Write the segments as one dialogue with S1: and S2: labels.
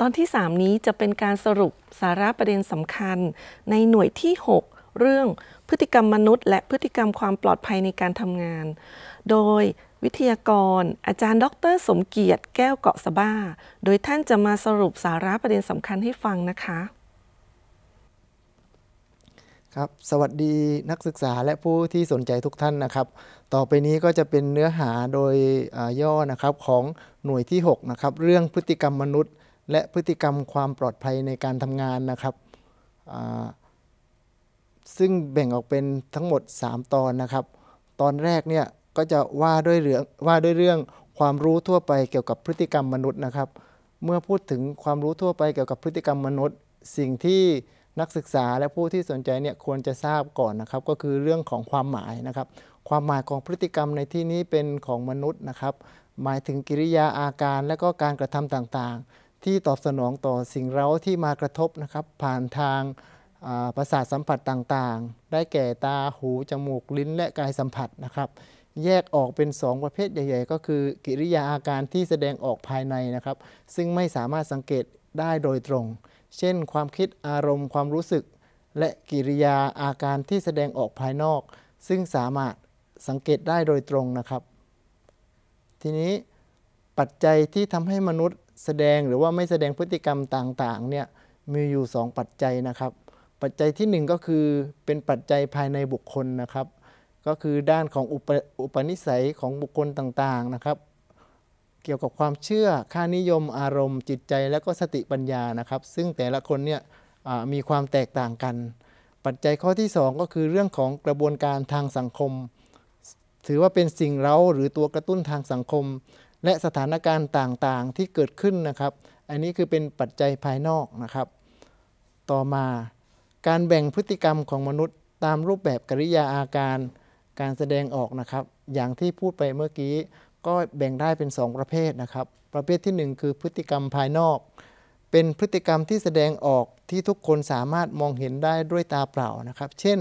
S1: ตอนที่ 3 นี้จะเป็นการสรุปสาระประเด็นสำคัญ ในหน่วยที่ 6 เรื่องพฤติกรรมมนุษย์ และพฤติกรรมความปลอดภัยในการทำงาน โดยวิทยากรอาจารย์ ดร สมเกียรติแก้วเกาะสบ้า โดยท่านจะมาสรุปสาระประเด็นสำคัญให้ฟังนะคะ
S2: ครับสวัสดีนักศึกษาและผู้ที่สนใจทุกท่านนะครับ ต่อไปนี้ก็จะเป็นเนื้อหาโดยย่อนะครับของหน่วยที่6นะครับเรื่องพฤติกรรมมนุษย์และพฤติกรรมความปลอดภัยในการทำงานนะครับ ซึ่งแบ่งออกเป็นทั้งหมด 3 ตอนนะครับ ตอนแรกเนี่ยก็จะว่าด้วยเรื่องว่าด้วยเรื่องความรู้ทั่วไปเกี่ยวกับพฤติกรรมมนุษย์นะครับ เมื่อพูดถึงความรู้ทั่วไปเกี่ยวกับพฤติกรรมมนุษย์ สิ่งที่นักศึกษาและผู้ที่สนใจเนี่ยควรจะทราบก่อนนะครับก็คือเรื่องของความหมายนะครับ ความหมายของพฤติกรรมในที่นี้เป็นของมนุษย์นะครับ หมายถึงกิริยาอาการและก็การกระทำต่างๆที่ตอบสนองต่อสิ่งเร้าที่มากระทบนะครับ ผ่านทางประสาทสัมผัสต่างๆ ได้แก่ตา หู จมูก ลิ้น และกายสัมผัสนะครับ แยกออกเป็น 2 ประเภทใหญ่ๆ ก็คือกิริยาอาการที่แสดงออกภายในนะครับ ซึ่งไม่สามารถสังเกตได้โดยตรง เช่นความคิดอารมณ์ความรู้สึก และกิริยาอาการที่แสดงออกภายนอก ซึ่งสามารถสังเกตได้โดยตรงนะครับ ทีนี้ปัจจัยที่ทำให้มนุษย์แสดงหรือว่าไม่แสดงพฤติกรรมต่าง ๆเนี่ยมีอยู่ 2 ปัจจัยนะครับ ปัจจัยที่ 1 ก็คือเป็นปัจจัยภายในบุคคลนะครับ ก็คือด้านของอุปอปนิสัยของบุคคลต่างๆนะครับ เกี่ยวกับความเชื่อค่านิยม อารมณ์ จิตใจและก็สติปัญญานะครับ ซึ่งแต่ละคนเนี่ยมีความแตกต่างกัน ปัจจัยข้อที่2ก็คือเรื่องของกระบวนการทางสังคมถือว่าเป็นสิ่งเร้าหรือตัวกระตุ้นทางสังคมและสถานการณ์ต่างๆที่เกิดขึ้นนะครับ อันนี้คือเป็นปัจจัยภายนอกนะครับ ต่อมาการแบ่งพฤติกรรมของมนุษย์ตามรูปแบบกริยาอาการ การแสดงออกนะครับ อย่างที่พูดไปเมื่อกี้ ก็แบ่งได้เป็น 2 ประเภทนะครับ ประเภทที่ 1 คือพฤติกรรมภายนอก เป็นพฤติกรรมที่แสดงออกที่ทุกคนสามารถมองเห็นได้ด้วยตาเปล่านะครับ เช่น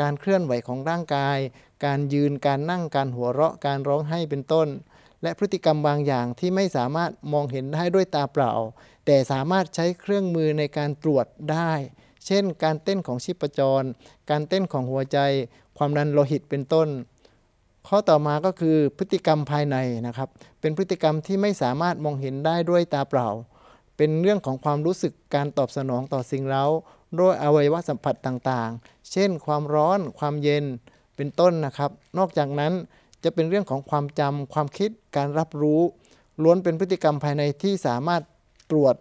S2: การเคลื่อนไหวของร่างกาย การยืน การนั่ง การหัวเราะ การร้องไห้เป็นต้นและพฤติกรรมบางอย่างที่ไม่สามารถมองเห็นได้ด้วยตาเปล่า แต่สามารถใช้เครื่องมือในการตรวจได้ เช่น การเต้นของชีพจร การเต้นของหัวใจ ความดันโลหิตเป็นต้น ข้อต่อมาก็คือพฤติกรรมภายในนะครับ เป็นพฤติกรรมที่ไม่สามารถมองเห็นได้ด้วยตาเปล่า เป็นเรื่องของความรู้สึกการตอบสนองต่อสิ่งเร้าด้วยอวัยวะสัมผัสต่างๆ เช่น ความร้อน ความเย็น เป็นต้นนะครับ นอกจากนั้นจะเป็นเรื่องของความจำความคิดการรับรู้ ล้วนเป็นพฤติกรรมภายในที่สามารถตรวจ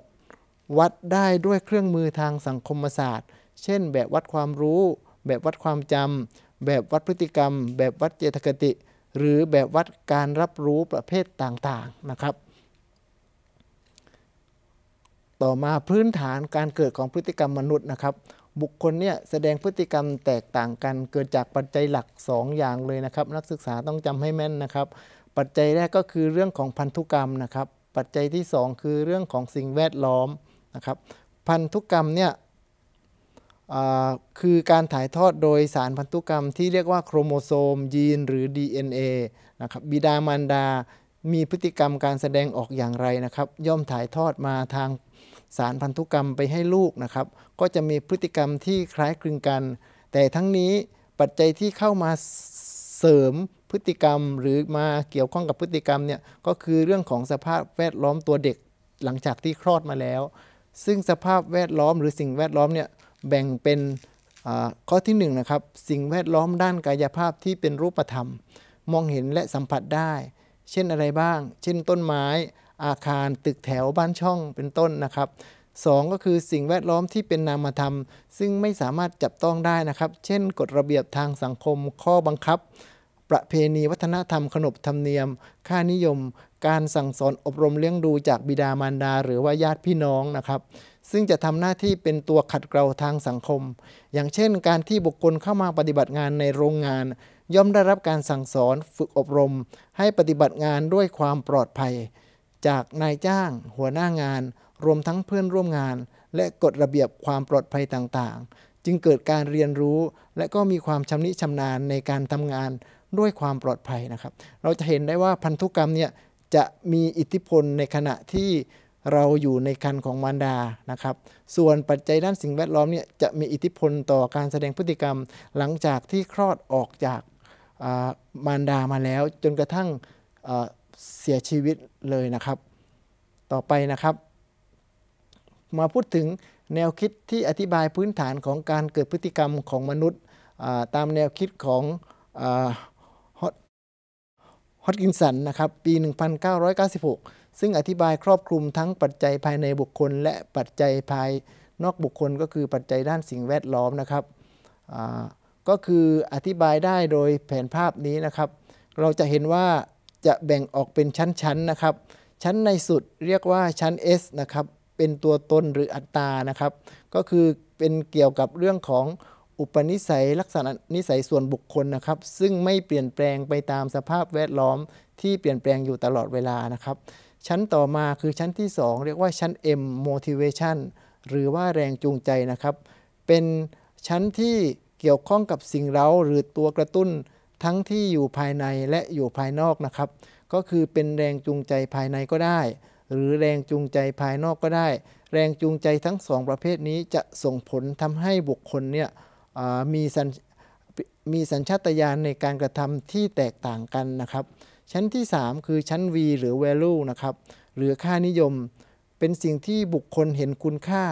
S2: วัดได้ด้วยเครื่องมือทางสังคมศาสตร์ เช่นแบบวัดความรู้ แบบวัดความจำ แบบวัดพฤติกรรม แบบวัดเจตคติ หรือแบบวัดการรับรู้ประเภทต่างๆนะครับ ต่อมาพื้นฐานการเกิดของพฤติกรรมมนุษย์นะครับบุคคลเนี่ยแสดงพฤติกรรมแตกต่างกันเกิดจากปัจจัยหลัก 2 อย่างเลยนะครับ นักศึกษาต้องจำให้แม่นนะครับปัจจัยแรกก็คือเรื่องของพันธุกรรมนะครับปัจจัยที่ 2 คือเรื่องของสิ่งแวดล้อมนะครับพันธุกรรมเนี่ยคือการถ่ายทอดโดยสารพันธุกรรมที่เรียกว่าโครโมโซม ยีนหรือ DNA นะครับบิดามารดา มีพฤติกรรมการแสดงออกอย่างไรนะครับย่อมถ่ายทอดมาทางสารพันธุกรรมไปให้ลูกนะครับ ก็จะมีพฤติกรรมที่คล้ายคลึงกัน แต่ทั้งนี้ปัจจัยที่เข้ามาเสริมพฤติกรรม หรือมาเกี่ยวข้องกับพฤติกรรมเนี่ยก็คือเรื่องของสภาพแวดล้อมตัวเด็กหลังจากที่คลอดมาแล้ว ซึ่งสภาพแวดล้อมหรือสิ่งแวดล้อมเนี่ยแบ่งเป็นข้อที่1นนะครับสิ่งแวดล้อมด้านกายภาพที่เป็นรูปธรรม มองเห็นและสัมผัสได้ เช่นอะไรบ้าง เช่นต้นไม้อาคารตึกแถวบ้านช่องเป็นต้นนะครับสองก็คือสิ่งแวดล้อมที่เป็นนามธรรม ซึ่งไม่สามารถจับต้องได้นะครับ เช่นกฎระเบียบทางสังคมข้อบังคับ ประเพณีวัฒนธรรมขนบธรรมเนียม ค่านิยม การสั่งสอนอบรมเลี้ยงดูจากบิดามารดาหรือว่าญาติพี่น้องนะครับ ซึ่งจะทำหน้าที่เป็นตัวขัดเกลาทางสังคม อย่างเช่น การที่บุคคลเข้ามาปฏิบัติงานในโรงงาน ย่อมได้รับการสั่งสอน ฝึกอบรม ให้ปฏิบัติงานด้วยความปลอดภัยจากนายจ้างหัวหน้างาน รวมทั้งเพื่อนร่วมงาน และกฎระเบียบความปลอดภัยต่าง ๆ จึงเกิดการเรียนรู้และก็มีความชำนิชำนาญในการทำงานด้วยความปลอดภัยนะครับ เราจะเห็นได้ว่าพันธุกรรมเนี่ยจะมีอิทธิพลในขณะที่เราอยู่ในคันของมารดานะครับส่วนปัจจัยด้านสิ่งแวดล้อมเนี่ยจะมีอิทธิพลต่อการแสดงพฤติกรรมหลังจากที่คลอดออกจากมารดามาแล้ว จนกระทั่งเสียชีวิตเลยนะครับ ต่อไปนะครับ มาพูดถึงแนวคิดที่อธิบายพื้นฐานของการเกิดพฤติกรรมของมนุษย์ตามแนวคิดของฮอตกินสันนะครับ ปี 1996 ซึ่งอธิบายครอบคลุมทั้งปัจจัยภายในบุคคล และปัจจัยภายนอกบุคคลก็คือปัจจัยด้านสิ่งแวดล้อมนะครับ ก็คืออธิบายได้โดยแผนภาพนี้นะครับ เราจะเห็นว่าจะแบ่งออกเป็นชั้นๆ นะครับ ชั้นในสุดเรียกว่าชั้น S นะครับ เป็นตัวตนหรืออัตตา นะครับ ก็คือเป็นเกี่ยวกับเรื่องของอุปนิสัย ลักษณะนิสัยส่วนบุคคลนะครับ ซึ่งไม่เปลี่ยนแปลงไปตามสภาพแวดล้อม ที่เปลี่ยนแปลงอยู่ตลอดเวลานะครับ ชั้นต่อมาคือชั้นที่ 2 เรียกว่าชั้น M motivation หรือว่าแรงจูงใจนะครับ เป็นชั้นที่เกี่ยวข้องกับสิ่งเร้าหรือตัวกระตุ้นทั้งที่อยู่ภายในและอยู่ภายนอกนะครับ ก็คือเป็นแรงจูงใจภายในก็ได้ หรือแรงจูงใจภายนอกก็ได้ แรงจูงใจทั้งสองประเภทนี้จะส่งผลทำให้บุคคลเนี่ยมีสัญมีสัญชาตญาณในการกระทำที่แตกต่างกันนะครับ ชั้นที่ 3 คือชั้น V หรือ value นะครับ หรือค่านิยมเป็นสิ่งที่บุคคลเห็นคุณค่า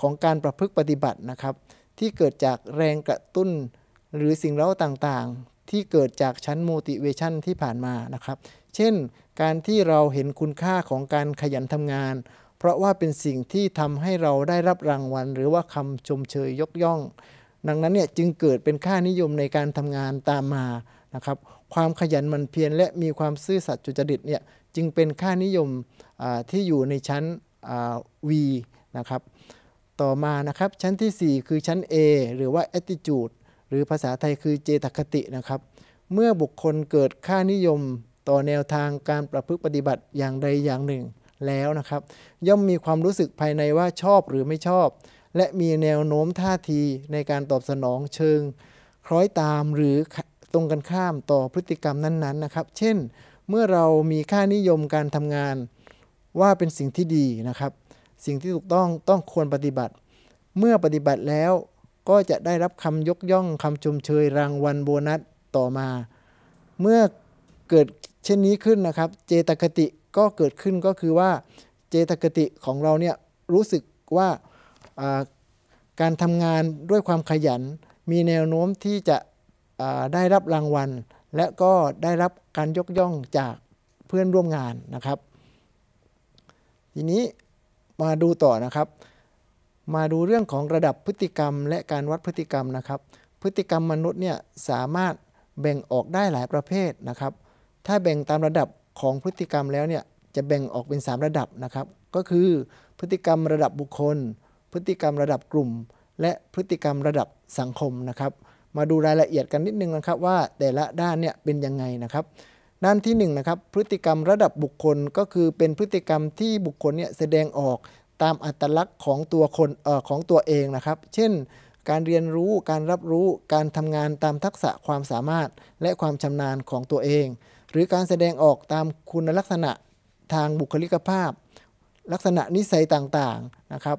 S2: ของการประพฤติปฏิบัตินะครับที่เกิดจากแรงกระตุ้นหรือสิ่งเล้าต่างๆที่เกิดจากชั้น motivation ที่ผ่านมานะครับ เช่นการที่เราเห็นคุณค่าของการขยันทำงาน เพราะว่าเป็นสิ่งที่ทำให้เราได้รับรางวัล หรือว่าคำชมเชยยกย่อง ดังนั้นเนี่ยจึงเกิดเป็นค่านิยมในการทำงานตามมานะครับ ความขยันมันเพียรและมีความซื่อสัตย์จุจริตเนี่ยจึงเป็นค่านิยมที่อยู่ในชั้น V นะครับ ต่อมานะครับชั้นที่ 4 คือชั้น A หรือว่า attitude หรือภาษาไทยคือเจตคตินะครับ เมื่อบุคคลเกิดค่านิยมต่อแนวทางการประพฤติปฏิบัติอย่างใดอย่างหนึ่งแล้วนะครับ ย่อมมีความรู้สึกภายในว่าชอบหรือไม่ชอบ และมีแนวโน้มท่าทีในการตอบสนองเชิง คล้อยตามหรือตรงกันข้ามต่อพฤติกรรมนั้นๆนะครับ เช่น เมื่อเรามีค่านิยมการทำงานว่าเป็นสิ่งที่ดีนะครับ สิ่งที่ถูกต้องต้องควรปฏิบัติ เมื่อปฏิบัติแล้วก็จะได้รับคำยกย่องคำชมเชยรางวัลโบนัสต่อมา เมื่อเกิดเช่นนี้ขึ้นนะครับเจตคติก็เกิดขึ้นก็คือว่าเจตคติของเราเนี่ยรู้สึกว่าการทำงานด้วยความขยัน มีแนวโน้มที่จะได้รับรางวัล และก็ได้รับการยกย่องจากเพื่อนร่วมงานนะครับ ทีนี้มาดูต่อนะครับมาดูเรื่องของระดับพฤติกรรมและการวัดพฤติกรรมนะครับ พฤติกรรมมนุษย์เนี่ยสามารถแบ่งออกได้หลายประเภทนะครับ ถ้าแบ่งตามระดับของพฤติกรรมแล้วเนี่ยจะแบ่งออกเป็น 3 ระดับนะครับ ก็คือพฤติกรรมระดับบุคคล พฤติกรรมระดับกลุ่ม และพฤติกรรมระดับสังคมนะครับมาดูรายละเอียดกันนิดนึงนะครับว่าแต่ละด้านเนี่ยเป็นยังไงนะครับด้านที่1นนะครับพฤติกรรมระดับบุคคลก็คือเป็นพฤติกรรมที่บุคคลเนี่ยแสดงออกตามอัตลักษณ์ของตัวคนออของตัวเองนะครับ เช่น การเรียนรู้ การรับรู้ การทำงานตามทักษะความสามารถและความชำนาญของตัวเอง หรือการแสดงออกตามคุณลักษณะทางบุคลิกภาพ ลักษณะนิสัยต่างๆนะครับ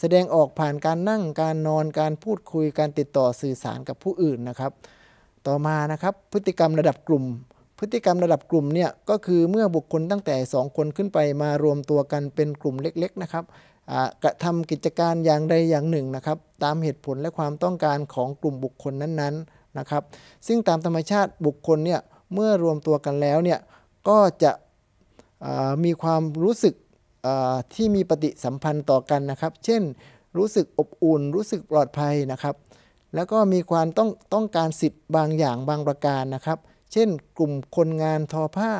S2: แสดงออกผ่านการนั่งการนอนการพูดคุยการติดต่อสื่อสารกับผู้อื่นนะครับ ต่อมานะครับพฤติกรรมระดับกลุ่มพฤติกรรมระดับกลุ่มเนี่ยก็คือเมื่อบุคคลตั้งแต่ 2 คนขึ้นไปมารวมตัวกันเป็นกลุ่มเล็กๆนะครับกระทำกิจการอย่างใดอย่างหนึ่งนะครับ ตามเหตุผลและความต้องการของกลุ่มบุคคลนั้น ๆนะครับ ซึ่งตามธรรมชาติบุคคลเนี่ยเมื่อรวมตัวกันแล้วเนี่ยก็จะมีความรู้สึกที่มีปฏิสัมพันธ์ต่อกันนะครับ เช่นรู้สึกอบอุ่นรู้สึกปลอดภัยนะครับ แล้วก็มีความต้องต้องการสิทธิ์บางอย่างบางประการนะครับเช่นกลุ่มคนงานทอผ้า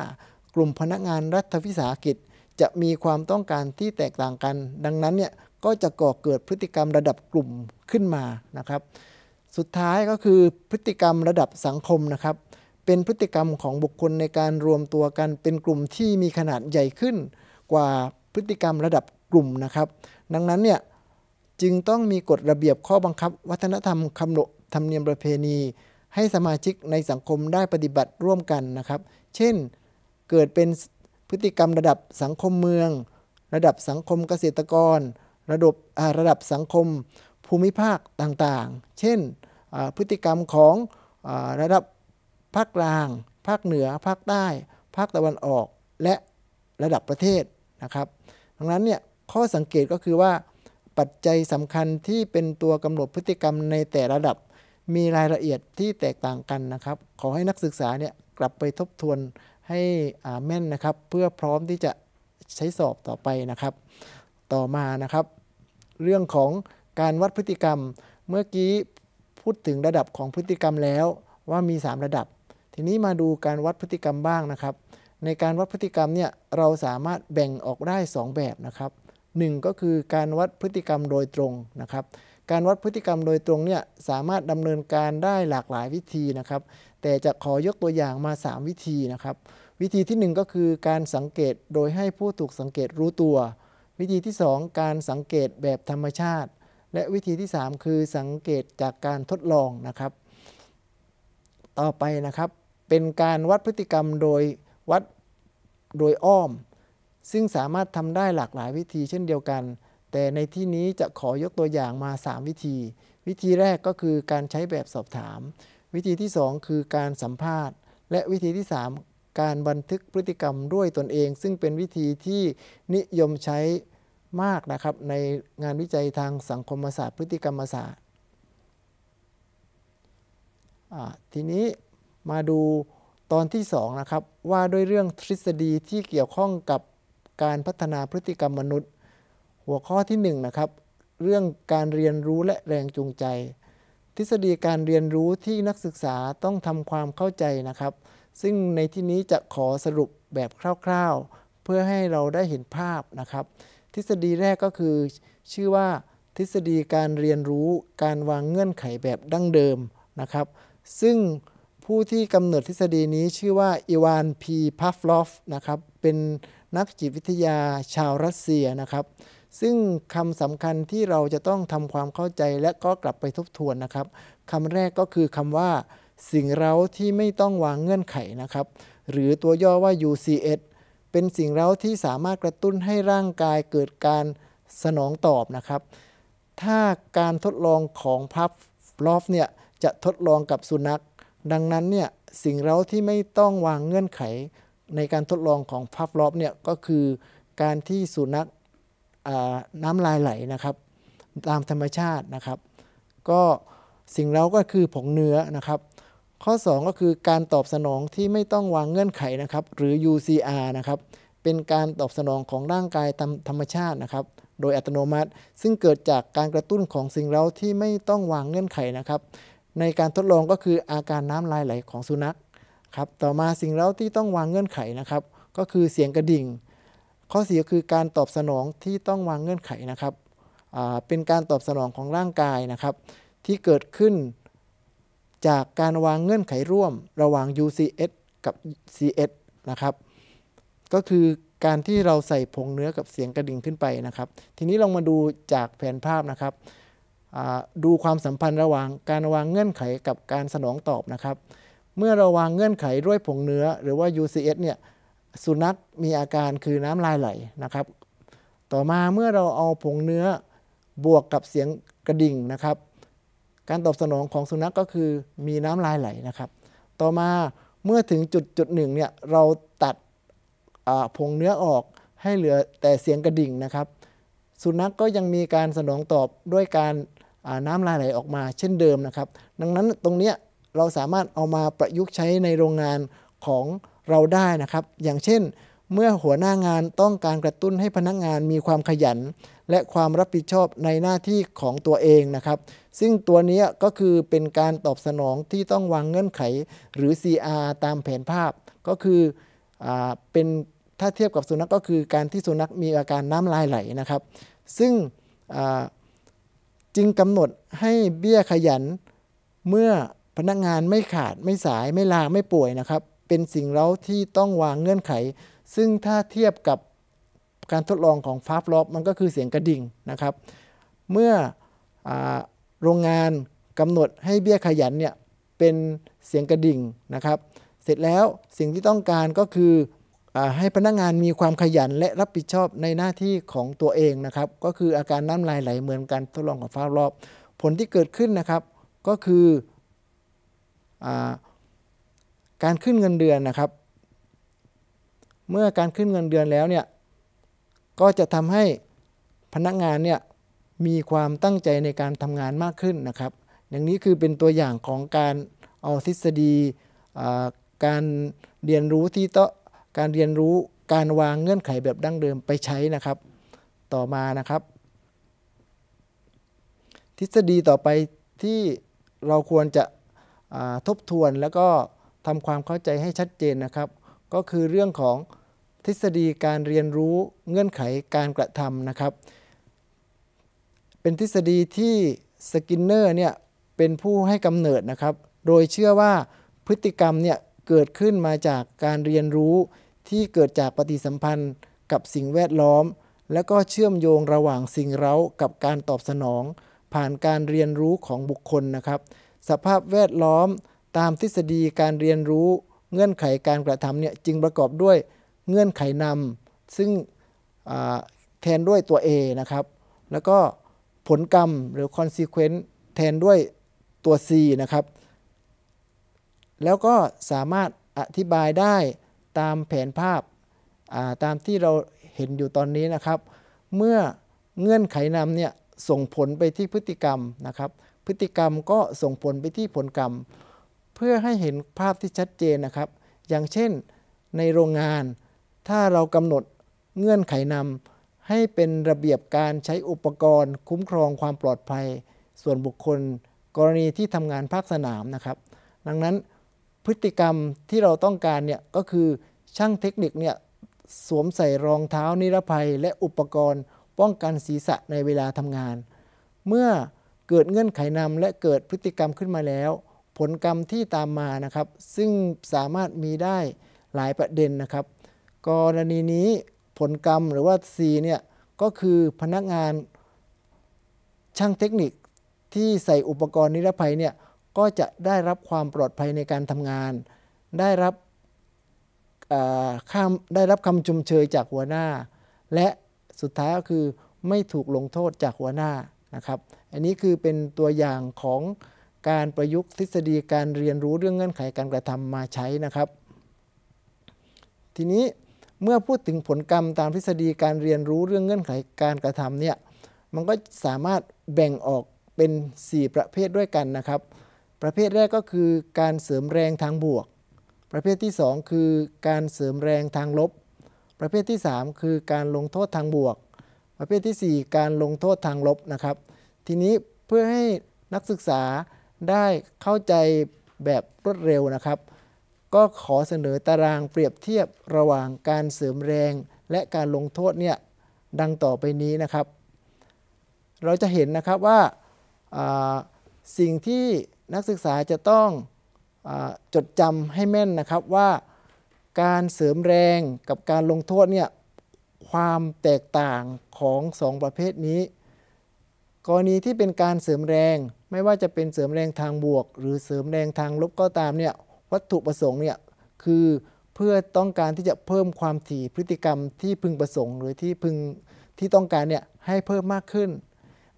S2: กลุ่มพนักงานรัฐวิสาหกิจ จะมีความต้องการที่แตกต่างกัน ดังนั้นเนี่ยก็จะก่อเกิดพฤติกรรมระดับกลุ่มขึ้นมานะครับ สุดท้ายก็คือพฤติกรรมระดับสังคมนะครับ เป็นพฤติกรรมของบุคคลในการรวมตัวกันเป็นกลุ่มที่มีขนาดใหญ่ขึ้น กว่าพฤติกรรมระดับกลุ่มนะครับดังนั้นเนี่ยจึงต้องมีกฎระเบียบข้อบังคับวัฒนธรรมคำนณธรรมเนียมประเพณีให้สมาชิกในสังคมได้ปฏิบัติร่วมกันนะครับ เช่น เกิดเป็นพฤติกรรมระดับสังคมเมือง ระดับสังคมเกษตรกร ระดับระดับสังคมภูมิภาคต่างๆ เช่น พฤติกรรมของระดับภาคกลาง ภาคเหนือภาคใต้ภาคตะวันออก และระดับประเทศนะครับ ดังนั้นเนี่ยข้อสังเกตก็คือว่าปัจจัยสำคัญที่เป็นตัวกำหนดพฤติกรรมในแต่ระดับมีรายละเอียดที่แตกต่างกันนะครับ ขอให้นักศึกษาเนี่ยกลับไปทบทวนให้แม่นนะครับเพื่อพร้อมที่จะใช้สอบต่อไปนะครับ ต่อมานะครับ เรื่องของการวัดพฤติกรรม เมื่อกี้พูดถึงระดับของพฤติกรรมแล้วว่ามี 3 ระดับ ทีนี้มาดูการวัดพฤติกรรมบ้างนะครับ ในการวัดพฤติกรรมเนี่ยเราสามารถแบ่งออกได้ 2 แบบนะครับ 1 ก็คือการวัดพฤติกรรมโดยตรงนะครับการวัดพฤติกรรมโดยตรงเนี่ยสามารถดำเนินการได้หลากหลายวิธีนะครับแต่จะขอยกตัวอย่างมา 3 วิธีนะครับ วิธีที่1ก็คือการสังเกตโดยให้ผู้ถูกสังเกตรู้ตัววิธีที่ 2 การสังเกตแบบธรรมชาติ และวิธีที่ 3 คือสังเกตจากการทดลองนะครับ ต่อไปนะครับเป็นการวัดพฤติกรรมโดยวัดโดยอ้อม ซึ่งสามารถทำได้หลากหลายวิธี เช่นเดียวกันแต่ในที่นี้จะขอยกตัวอย่างมา 3 วิธี วิธีแรกก็คือการใช้แบบสอบถาม วิธีที่ 2 คือการสัมภาษณ์ และวิธีที่ 3 การบันทึกพฤติกรรมด้วยตนเอง ซึ่งเป็นวิธีที่นิยมใช้มากนะครับ ในงานวิจัยทางสังคมศาสตร์พฤติกรรมศาสตร์ทีนี้มาดูตอนที่ 2 นะครับ ว่าด้วยเรื่องทฤษฎีที่เกี่ยวข้องกับการพัฒนาพฤติกรรมมนุษย์หัวข้อที่1นนะครับเรื่องการเรียนรู้และแรงจูงใจ ทฤษฎีการเรียนรู้ที่นักศึกษาต้องทำความเข้าใจนะครับ ซึ่งในที่นี้จะขอสรุปแบบคร่าวๆ เพื่อให้เราได้เห็นภาพนะครับ ทฤษฎีแรกก็คือชื่อว่าทฤษฎีการเรียนรู้การวางเงื่อนไขแบบดั้งเดิมนะครับ ซึ่งผู้ที่กำเนิดทฤษฎีนี้ชื่อว่าอีวาน พีพัฟลอฟนะครับเป็นนักจิตวิทยาชาวรัสเซียนะครับซึ่งคำสำคัญที่เราจะต้องทำความเข้าใจและก็กลับไปทบทวนนะครับ คำแรกก็คือคำว่า สิ่งเร้าที่ไม่ต้องวางเงื่อนไขนะครับ หรือตัวย่อว่า UCS เป็นสิ่งเร้าที่สามารถกระตุ้นให้ร่างกายเกิดการสนองตอบนะครับ ถ้าการทดลองของพับลอฟเนี่ยจะทดลองกับสุนัขดังนั้นเนี่ยสิ่งเร้าที่ไม่ต้องวางเงื่อนไข ในการทดลองของพับลอฟเนี่ยก็คือการที่สุนัขน้ำลายไหลนะครับ ตามธรรมชาตินะครับ ก็สิ่งเราก็คือผงเนื้อนะครับ ข้อ 2 ก็คือการตอบสนองที่ไม่ต้องวางเงื่อนไขนะครับหรือ UCR นะครับเป็นการตอบสนองของร่างกายตามธรรมชาตินะครับโดยอัตโนมัติซึ่งเกิดจากการกระตุ้นของสิ่งเราที่ไม่ต้องวางเงื่อนไขนะครับ ในการทดลองก็คืออาการน้ำลายไหลของสุนัขครับต่อมาสิ่งเราที่ต้องวางเงื่อนไขนะครับก็คือเสียงกระดิ่งข้อเสียคือการตอบสนองที่ต้องวางเงื่อนไขนะครับ เป็นการตอบสนองของร่างกายนะครับที่เกิดขึ้นจากการวางเงื่อนไขร่วม ระหว่าง UCS กับ CS นะครับก็คือการที่เราใส่ผงเนื้อกับเสียงกระดิ่งขึ้นไปนะครับ ทีนี้ลองมาดูจากแผนภาพนะครับดูความสัมพันธ์ระหว่างการวางเงื่อนไขกับการสนองตอบนะครับ เมื่อเราวางเงื่อนไขด้วยผงเนื้อหรือว่า UCS เนี่ยสุนัขมีอาการคือน้ำลายไหลนะครับ ต่อมาเมื่อเราเอาผงเนื้อบวกกับเสียงกระดิ่งนะครับ การตอบสนองของสุนัขกก็คือมีน้ำลายไหลนะครับต่อมาเมื่อถึงจุดจุดหนึ่งเนี่ยเราตัดผงเนื้อออกให้เหลือแต่เสียงกระดิ่งนะครับ สุนัขกก็ยังมีการสนองตอบด้วยการน้ำลายไหลออกมาเช่นเดิมนะครับ ดังนั้นตรงนี้เราสามารถเอามาประยุกต์ใช้ในโรงงานของเราได้นะครับ อย่างเช่น เมื่อหัวหน้างานต้องการกระตุ้นให้พนักงานมีความขยัน และความรับผิดชอบในหน้าที่ของตัวเองนะครับ ซึ่งตัวนี้ก็คือเป็นการตอบสนองที่ต้องวางเงื่อนไขหรือ CR ตามแผนภาพ ก็คืออเป็นถ้าเทียบกับสุนัขกก็คือ การที่สุนัขมีอาการน้ำลายไหลนะครับ ซึ่งจึงกำหนดให้เบี้ยขยัน เมื่อพนักงานไม่ขาดไม่สายไม่ลาไม่ป่วยนะครับเป็นสิ่งเราที่ต้องวางเงื่อนไข ซึ่งถ้าเทียบกับการทดลองของฟาฟล็อบมันก็คือเสียงกระดิ่งนะครับ เมื่ออโรงงานกำหนดให้เบี้ยขยันเนี่ยเป็นเสียงกระดิ่งนะครับ เสร็จแล้วสิ่งที่ต้องการก็คืออให้พนักงงานมีความขยันและรับผิดชอบในหน้าที่ของตัวเองนะครับ ก็คืออาการน้ำลายไหล เหมือนการทดลองของฟ้าลอบผลที่เกิดขึ้นนะครับ ก็คืออการขึ้นเงินเดือนนะครับ เมื่อการขึ้นเงินเดือนแล้วเนี่ย ก็จะทำให้พนักงานเนี่ยมีความตั้งใจในการทำงานมากขึ้นนะครับ อย่างนี้คือเป็นตัวอย่างของการเอาทฤษฎีการเรียนรู้ที่ต้องการเรียนรู้การวางเงื่อนไขแบบดั้งเดิมไปใช้นะครับต่อมานะครับ ทฤษฎีต่อไปที่เราควรจะทบทวนแล้วก็ทำความเข้าใจให้ชัดเจนนะครับ ก็คือเรื่องของทฤษฎีการเรียนรู้เงื่อนไขการกระทำนะครับ เป็นทฤษฎีที่สกินเนอร์เนี่ย เป็นผู้ให้กำเนิดนะครับ โดยเชื่อว่าพฤติกรรมเนี่ย เกิดขึ้นมาจากการเรียนรู้ที่เกิดจากปฏิสัมพันธ์กับสิ่งแวดล้อม และก็เชื่อมโยงระหว่างสิ่งเร้ากับการตอบสนองผ่านการเรียนรู้ของบุคคลนะครับ สภาพแวดล้อมตามทฤษฎีการเรียนรู้เงื่อนไขการกระทำเนี่ยจึงประกอบด้วยเงื่อนไขนำซึ่งแทนด้วยตัว A นะครับแล้วก็ผลกรรมหรือ consequence แทนด้วยตัว C นะครับ แล้วก็สามารถอธิบายได้ตามแผนภาพาตามที่เราเห็นอยู่ตอนนี้นะครับ เมื่อเงื่อนไขนำเนี่ยส่งผลไปที่พฤติกรรมนะครับ พฤติกรรมก็ส่งผลไปที่ผลกรรมเพื่อให้เห็นภาพที่ชัดเจนนะครับ อย่างเช่นในโรงงาน ถ้าเรากำหนดเงื่อนไขนำให้เป็นระเบียบการใช้อุปกรณ์คุ้มครองความปลอดภัย ส่วนบุคคลกรณีที่ทำงานภาคสนามนะครับ ดังนั้นพฤติกรรมที่เราต้องการเนี่ยก็คือช่างเทคนิคเนี่ยสวมใส่รองเท้านิรภัยและอุปกรณ์ ป้องกันศีรษะในเวลาทำงาน เมื่อเกิดเงื่อนไขนำและเกิดพฤติกรรมขึ้นมาแล้วผลกรรมที่ตามมา นะครับ ซึ่งสามารถมีได้หลายประเด็นนะครับ กรณีนี้ผลกรรมหรือว่า C เนี่ย ก็คือพนักงานช่างเทคนิคที่ใส่อุปกรณ์นิรภัยเนี่ย ก็จะได้รับความปลอดภัยในการทำงาน ได้รับาได้รับคำชมเชยจากหัวหน้า และสุดท้ายก็คือไม่ถูกลงโทษจากหัวหน้านะครับ อันนี้คือเป็นตัวอย่างของการประยุกต์ทฤษฎีการเรียนรู้เรื่องเงื่อนไขการกระทำมาใช้นะครับ ทีนี้เมื่อพูดถึงผลกรรมตามทฤษฎีการเรียนรู้เรื่องเงื่อนไขการกระทำเนี่ย มันก็สามารถแบ่งออกเป็น 4 ประเภทด้วยกันนะครับ ประเภทแรกก็คือการเสริมแรงทางบวก ประเภทที่ 2 คือการเสริมแรงทางลบ ประเภทที่ 3 คือการลงโทษทางบวก ประเภทที่ 4 การลงโทษทางลบนะครับ ทีนี้เพื่อให้นักศึกษาได้เข้าใจแบบรวดเร็วนะครับ ก็ขอเสนอตารางเปรียบเทียบระหว่างการเสริมแรงและการลงโทษเนี่ยดังต่อไปนี้นะครับ เราจะเห็นนะครับว่าสิ่งที่นักศึกษาจะต้องอจดจำให้แม่นนะครับว่า การเสริมแรงกับการลงโทษเนี่ยความแตกต่างของสองประเภทนี้ กรณีที่เป็นการเสริมแรงไม่ว่าจะเป็นเสริมแรงทางบวก หรือเสริมแรงทางลบก็ตามเนี่ยวัตถุประสงค์เนี่ยคือเพื่อต้องการที่จะเพิ่มความถี่พฤติกรรมที่พึงประสงค์ หรือที่พึงที่ต้องการเนี่ยให้เพิ่มมากขึ้น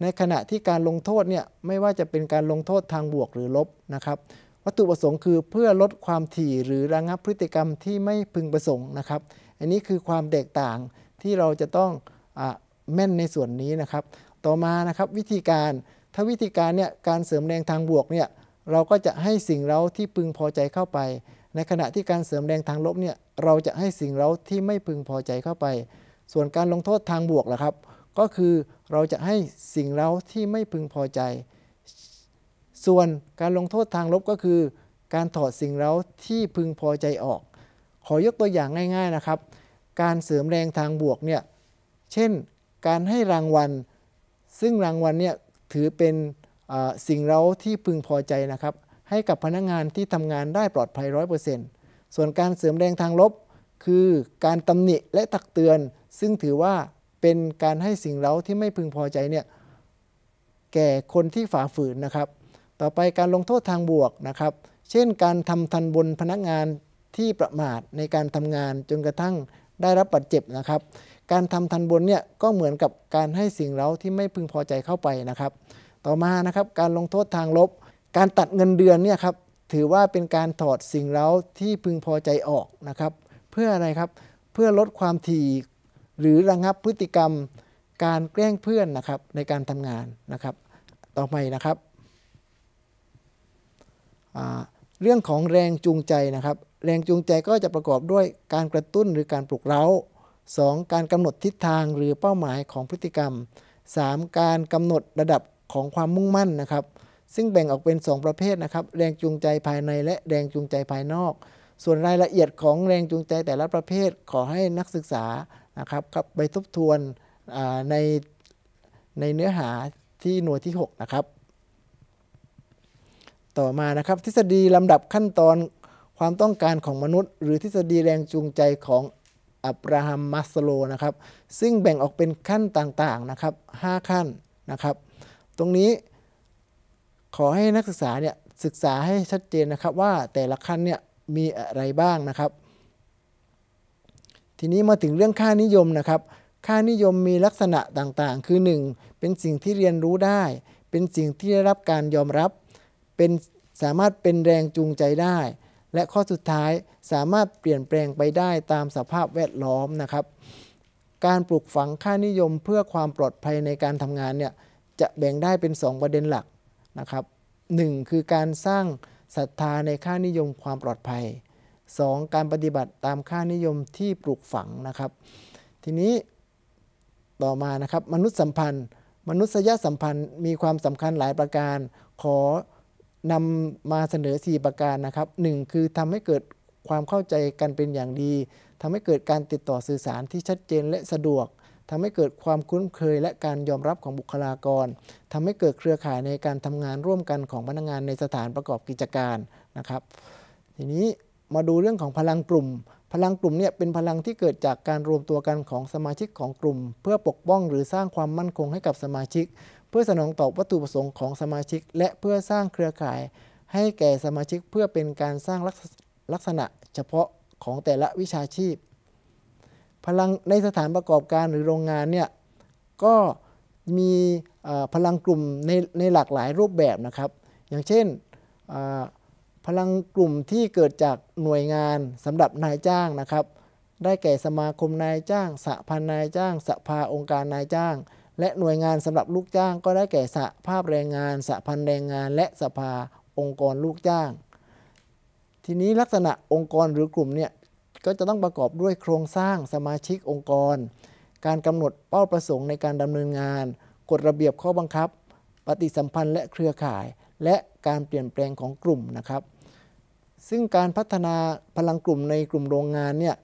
S2: ในขณะที่การลงโทษเนี่ยไม่ว่าจะเป็นการลงโทษทางบวกหรือลบนะครับ วัตถุประสงค์คือเพื่อลดความถี่หรือระงับพฤติกรรมที่ไม่พึงประสงค์นะครับ อันนี้คือความแตกต่างที่เราจะต้องอแม่นในส่วนนี้นะครับ ต่อมานะครับวิธีการถ้าวิธีการเนี่ยการเสริมแรงทางบวกเนี่ยเราก็จะให้สิ่งเราที่พึงพอใจเข้าไป ในขณะที่การเสริมแรงทางลบเนี่ยเราจะให้สิ่งเราที่ไม่พึงพอใจเข้าไป ส่วนการลงโทษทางบวกล่ะครับ ก็คือเราจะให้สิ่งเราที่ไม่พึงพอใจ ส่วนการลงโทษทางลบก็คือการถอดสิ่งเราที่พึงพอใจออก ขอยกตัวอย่างง่ายๆนะครับ การเสริมแรงทางบวกเนี่ยเช่น การให้รางวัล ซึ่งรางวัลเนี่ยถือเป็นสิ่งเราที่พึงพอใจนะครับให้กับพนักงานที่ทำงานได้ปลอดภัย100%ส่วนการเสริมแรงทางลบคือการตำหนิและตักเตือน ซึ่งถือว่าเป็นการให้สิ่งเราที่ไม่พึงพอใจเนี่ยแก่คนที่ฝ่าฝืนนะครับ ต่อไปการลงโทษทางบวกนะครับ เช่นการทำทันบนพนักงานที่ประมาทในการทำงานจนกระทั่งได้รับบาดเจ็บนะครับการทำทันบนเนี่ยก็เหมือนกับการให้สิ่งเร้าที่ไม่พึงพอใจเข้าไปนะครับ ต่อมานะครับการลงโทษทางลบ การตัดเงินเดือนเนี่ยครับถือว่าเป็นการถอดสิ่งเร้าที่พึงพอใจออกนะครับ เพื่ออะไรครับเพื่อลดความถี่หรือระงับพฤติกรรม การแกล้งเพื่อนนะครับในการทำงานนะครับ ต่อไปนะครับเรื่องของแรงจูงใจนะครับ แรงจูงใจก็จะประกอบด้วยการกระตุ้นหรือการปลุกเร้า 2. การกำหนดทิศทางหรือเป้าหมายของพฤติกรรม 3. การกำหนดระดับของความมุ่งมั่นนะครับ ซึ่งแบ่งออกเป็น 2 ประเภทนะครับแรงจูงใจภายในและแรงจูงใจภายนอก ส่วนรายละเอียดของแรงจูงใจแต่ละประเภท ขอให้นักศึกษานะครับไปทบทวนในในเนื้อหาที่หน่วยที่ 6 นะครับ ต่อมานะครับทฤษฎีลำดับขั้นตอนความต้องการของมนุษย์ หรือทฤษฎีแรงจูงใจของอับราฮัมมัสโลนะครับซึ่งแบ่งออกเป็นขั้นต่างๆนะครับ5ขั้นนะครับ ตรงนี้ขอให้นักศึกษาเนี่ยศึกษาให้ชัดเจนนะครับว่าแต่ละขั้นเนี่ยมีอะไรบ้างนะครับ ทีนี้มาถึงเรื่องค่านิยมนะครับค่านิยมมีลักษณะต่างๆ คือ 1. เป็นสิ่งที่เรียนรู้ได้ เป็นสิ่งที่ได้รับการยอมรับเป็นสามารถเป็นแรงจูงใจได้และข้อสุดท้ายสามารถเปลี่ยนแปลงไปได้ตามสภาพแวดล้อมนะครับ การปลูกฝังค่านิยม เพื่อความปลอดภัยในการทำงานเนี่ยจะแบ่งได้เป็น 2 ประเด็นหลักนะครับ 1. คือการสร้างศรัทธาในค่านิยมความปลอดภัย 2. การปฏิบัติตามค่านิยมที่ปลูกฝังนะครับ ทีนี้ต่อมานะครับ มนุษยสัมพันธ์ มนุษยสัมพันธ์มีความสำคัญหลายประการขอนำมาเสนอ 4 ประการนะครับ1คือทำให้เกิดความเข้าใจกันเป็นอย่างดีทำให้เกิดการติดต่อสื่อสารที่ชัดเจนและสะดวกทำให้เกิดความคุ้นเคย และการยอมรับของบุคลากรทำให้เกิดเครือข่ายในการทำงานร่วมกันของพนักงานในสถานประกอบกิจการนะครับทีนี้มาดูเรื่องของพลังกลุ่ม พลังกลุ่มเนี่ยเป็นพลังที่เกิดจากการรวมตัวกันของสมาชิกของกลุ่ม เพื่อปกป้องหรือสร้างความมั่นคงให้กับสมาชิกเพื่อสนองตอบวัตถุประสงค์ของสมาชิก และเพื่อสร้างเครือข่ายให้แก่สมาชิกเพื่อเป็นการสร้างลักษณะเฉพาะของแต่ละวิชาชีพพลังในสถานประกอบการหรือโรงงานเนี่ยก็มีพลังกลุ่มในในหลากหลายรูปแบบนะครับ อย่างเช่นพลังกลุ่มที่เกิดจากหน่วยงานสำหรับนายจ้างนะครับ ได้แก่สมาคมนายจ้างสหพันนายจ้าง สภาองค์การนายจ้างและหน่วยงานสำหรับลูกจ้าง ก็ได้แก่สหภาพแรงงานสหพันธ์แรงงาน และสภาองค์กรลูกจ้าง ทีนี้ลักษณะองค์กรหรือกลุ่มเนี่ยก็จะต้องประกอบด้วยโครงสร้างสมาชิกองค์กร การกำหนดเป้าประสงค์ในการดำเนินงานกฎระเบียบข้อบังคับ ปฏิสัมพันธ์และเครือข่าย และการเปลี่ยนแปลงของกลุ่มนะครับ ซึ่งการพัฒนาพลังกลุ่มในกลุ่มโรงงานเนี่ย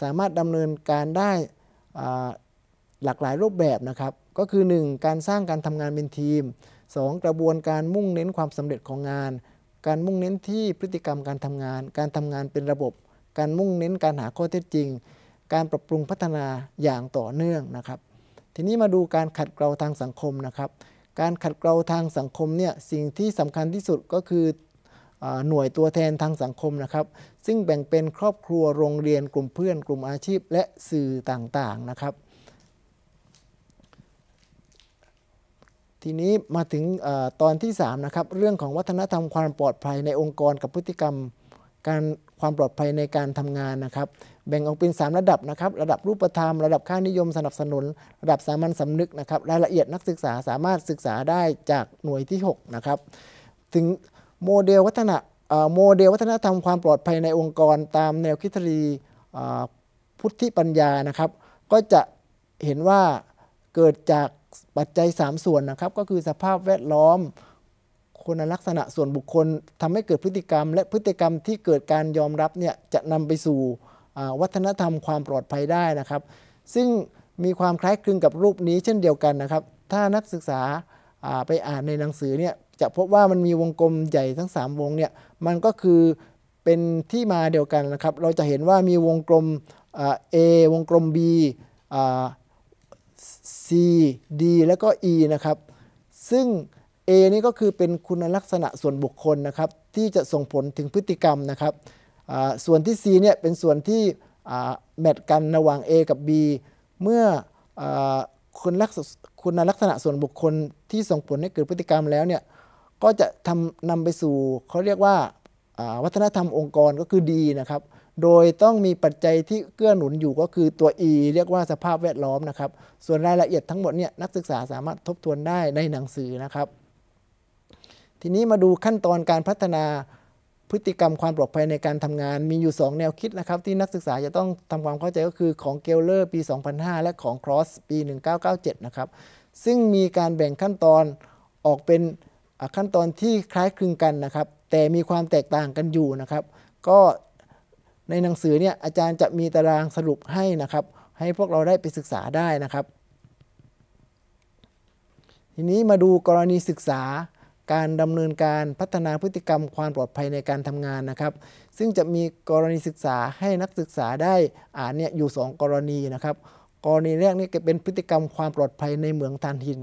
S2: สามารถดำเนินการได้หลากหลายรูปแบบนะครับก็คือ 1. การสร้างการทำงานเป็นทีม 2. กระบวนการมุ่งเน้นความสำเร็จของงาน การมุ่งเน้นที่พฤติกรรมการทำงาน การทำงานเป็นระบบ การมุ่งเน้นการหาข้อเท็จจริง การปรับปรุงพัฒนาอย่างต่อเนื่องนะครับ ทีนี้มาดูการขัดเกลาทางสังคมนะครับ การขัดเกลาทางสังคมเนี่ยสิ่งที่สำคัญที่สุดก็คือหน่วยตัวแทนทางสังคมนะครับ ซึ่งแบ่งเป็นครอบครัวโรงเรียนกลุ่มเพื่อน กลุ่มอาชีพ และสื่อต่างๆนะครับทีนี้มาถึงอตอนที่3นะครับเรื่องของวัฒนธรรมความปลอดภัยในองค์กร กับพฤติกรรม การความปลอดภัยในการทำงานนะครับ แบ่งออกเป็น3 ระดับนะครับ ระดับรูปธรรมระดับค่านิยมสนับสนุนระดับสามัญสำนึกนะครับ รายละเอียดนักศึกษาสามารถศึกษาได้จากหน่วยที่6นะครับถึงโมเดลวัฒนโมเดล วัฒนธรรมความปลอดภัยในองค์กร ตามแนวคิดทฤษพุทธิปัญญานะครับก็จะเห็นว่าเกิดจากปัจจัย 3 ส่วนนะครับก็คือสภาพแวดล้อมคุณลักษณะส่วนบุคคล ทำให้เกิดพฤติกรรม และพฤติกรรมที่เกิดการยอมรับเนี่ยจะนำไปสู่วัฒนธรรมความปลอดภัยได้นะครับ ซึ่งมีความคล้ายคลึงกับรูปนี้เช่นเดียวกันนะครับ ถ้านักศึกษาไปอ่านในหนังสือเนี่ยจะพบว่ามันมีวงกลมใหญ่ทั้ง 3 วงเนี่ยมันก็คือเป็นที่มาเดียวกันนะครับ เราจะเห็นว่ามีวงกลม A วงกลม B C D แล้วก็ E นะครับ ซึ่ง A นี่ก็คือเป็นคุณลักษณะส่วนบุคคลนะครับที่จะส่งผลถึงพฤติกรรมนะครับ ส่วนที่ C เนี่ยเป็นส่วนที่แมทกันระหว่าง A กับ B เมื่ออคุณลักษณคุณลักษณะส่วนบุคคลที่ส่งผลให้เกิดพฤติกรรมแล้วเนี่ยก็จะทำนำไปสู่ เขาเรียกว่า วัฒนธรรมองค์กรก็คือดีนะครับโดยต้องมีปัจจัยที่เกื้อหนุนอยู่ก็คือตัว E เรียกว่าสภาพแวดล้อมนะครับ ส่วนรายละเอียดทั้งหมดเนี่ยนักศึกษาสามารถทบทวนได้ในหนังสือนะครับ ทีนี้มาดูขั้นตอนการพัฒนาพฤติกรรมความปลอดภัยในการทำงาน มีอยู่ 2 แนวคิดนะครับ ที่นักศึกษาจะต้องทำความเข้าใจก็คือของเกลเลอร์ปี 2005 และของครอสปี 1997นะครับซึ่งมีการแบ่งขั้นตอนออกเป็นขั้นตอนที่คล้ายคลึงกันนะครับแต่มีความแตกต่างกันอยู่นะครับ ก็ในหนังสือเนี่ยอาจารย์จะมีตารางสรุปให้นะครับ ให้พวกเราได้ไปศึกษาได้นะครับ ทีนี้มาดูกรณีศึกษาการดำเนินการพัฒนาพฤติกรรมความปลอดภัยในการทำงานนะครับ ซึ่งจะมีกรณีศึกษาให้นักศึกษาได้อ่านเนี่ยอยู่ 2 กรณีนะครับ กรณีแรกนี่เป็นพฤติกรรมความปลอดภัยในเหมืองทานหิน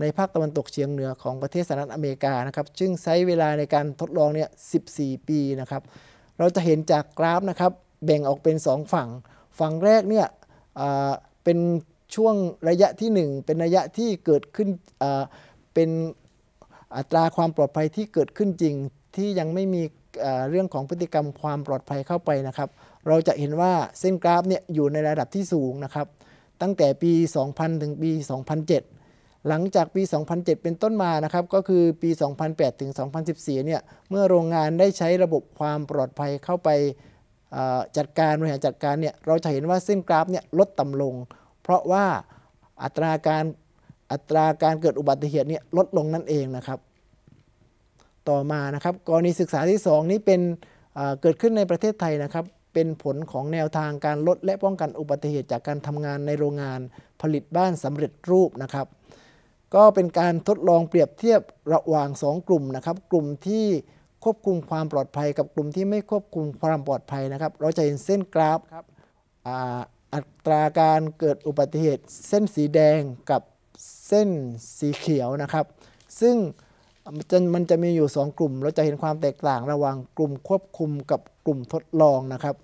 S2: ในภาคตะวันตกเฉียงเหนือของประเทศสหรัฐอเมริกานะครับซึ่งใช้เวลาในการทดลองเนี่ย14 ปีนะครับเราจะเห็นจากกราฟนะครับแบ่งออกเป็น 2 ฝั่ง ฝั่งแรกเนี่ยเป็นช่วงระยะที่ 1 เป็นระยะที่เกิดขึ้นเป็นอัตราความปลอดภัยที่เกิดขึ้นจริง ที่ยังไม่มีเรื่องของพฤติกรรมความปลอดภัยเข้าไปนะครับ เราจะเห็นว่าเส้นกราฟเนี่ยอยู่ในระดับที่สูงนะครับตั้งแต่ปี 2000 ถึงปี 2007หลังจากปี 2007 เป็นต้นมา นะครับ ก็คือปี 2008 ถึง 2014เนี่ย เมื่อโรงงานได้ใช้ระบบความปลอดภัยเข้าไปจัดการบริหารจัดการ เนี่ย เราจะเห็นว่าเส้นกราฟ เนี่ย ลดต่ำลง เพราะว่าอัตราการอัตราการเกิดอุบัติเหตุ เนี่ย ลดลงนั่นเองนะครับ ต่อมา นะครับ กรณีศึกษาที่ 2 นี้เป็นเกิดขึ้นในประเทศไทยนะครับ เป็นผลของแนวทางการลดและป้องกันอุบัติเหตุจากการทำงานในโรงงานผลิตบ้านสำเร็จรูปนะครับก็เป็นการทดลองเปรียบเทียบระหว่าง 2 กลุ่มนะครับ กลุ่มที่ควบคุมความปลอดภัย กับกลุ่มที่ไม่ควบคุมความปลอดภัยนะครับ เราจะเห็นเส้นกราฟครับอัตราการเกิดอุบัติเหตุเส้นสีแดงกับเส้นสีเขียวนะครับ ซึ่งมันจะมีอยู่ 2 กลุ่ม เราจะเห็นความแตกต่างระหว่างกลุ่มควบคุมกับกลุ่มทดลองนะครับ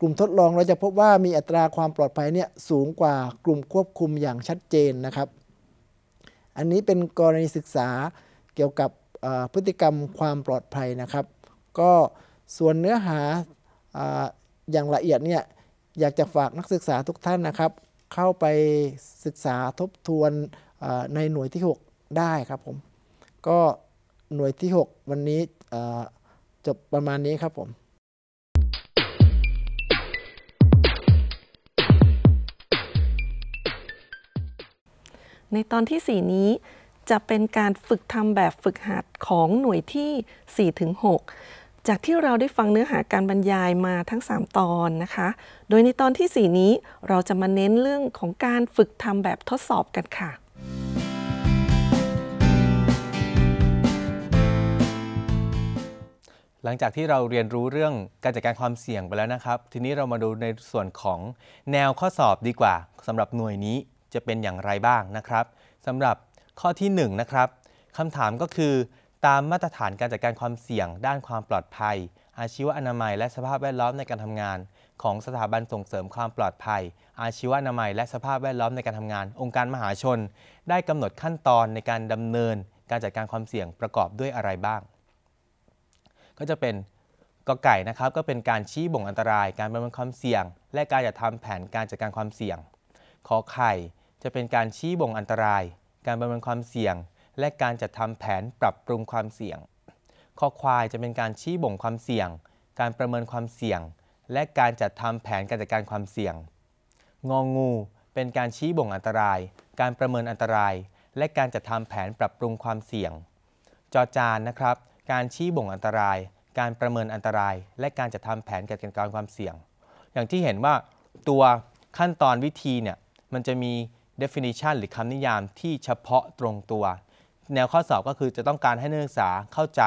S2: กลุ่มทดลองเราจะพบว่ามีอัตราความปลอดภัยเนี่ยสูงกว่ากลุ่มควบคุมอย่างชัดเจนนะครับอันนี้เป็นกรณีศึกษาเกี่ยวกับพฤติกรรมความปลอดภัยนะครับ ก็ส่วนเนื้อหาอย่างละเอียดเนี่ยอยากจะฝากนักศึกษาทุกท่านนะครับ เข้าไปศึกษาทบทวนในหน่วยที่ 6 ได้ครับผม ก็หน่วยที่ 6 วันนี้จบประมาณนี้ครับผม
S1: ในตอนที่ 4 นี้จะเป็นการฝึกทำแบบฝึกหัดของหน่วยที่4-6จากที่เราได้ฟังเนื้อหาการบรรยายมาทั้ง 3 ตอนนะคะ โดยในตอนที่ 4 นี้เราจะมาเน้นเรื่องของการฝึกทำแบบทดสอบกันค่ะ
S3: หลังจากที่เราเรียนรู้เรื่องการจัดการความเสี่ยงไปแล้วนะครับ ทีนี้เรามาดูในส่วนของแนวข้อสอบดีกว่าสำหรับหน่วยนี้จะเป็นอย่างไรบ้างนะครับสำหรับข้อที่ 1 นะครับคำถามก็คือ ตามมาตรฐานการจัดการความเสี่ยง ด้านความปลอดภัย อาชีวอนามัย และสภาพแวดล้อมในการทำงาน ของสถาบันส่งเสริมความปลอดภัย อาชีวอนามัยและสภาพแวดล้อมในการทำงาน องค์การมหาชน ได้กำหนดขั้นตอนในการดำเนิน การจัดการความเสี่ยงประกอบด้วยอะไรบ้าง ก็จะเป็นกไก่นะครับก็เป็นการชี้บ่งอันตราย การประเมินความเสี่ยง และการจัดทำแผนการจัดการความเสี่ยง ขอไข่จะเป็นการชี้บ่งอันตราย การประเมินความเสี่ยง และการจัดทำแผนปรับปรุงความเสี่ยง ข้อควายจะเป็นการชี้บ่งความเสี่ยง การประเมินความเสี่ยง และการจัดทำแผนการจัดการความเสี่ยง งองงูเป็นการชี้บ่งอันตราย การประเมินอันตราย และการจัดทำแผนปรับปรุงความเสี่ยงจอจานนะครับ การชี้บ่งอันตราย การประเมินอันตราย และการจัดทำแผนการจัดการความเสี่ยง อย่างที่เห็นว่า ตัวขั้นตอนวิธีเนี่ยมันจะมี definition หรือคำนิยามที่เฉพาะตรงตัว แนวข้อสอบก็คือจะต้องการให้นักศึกษาเข้าใจ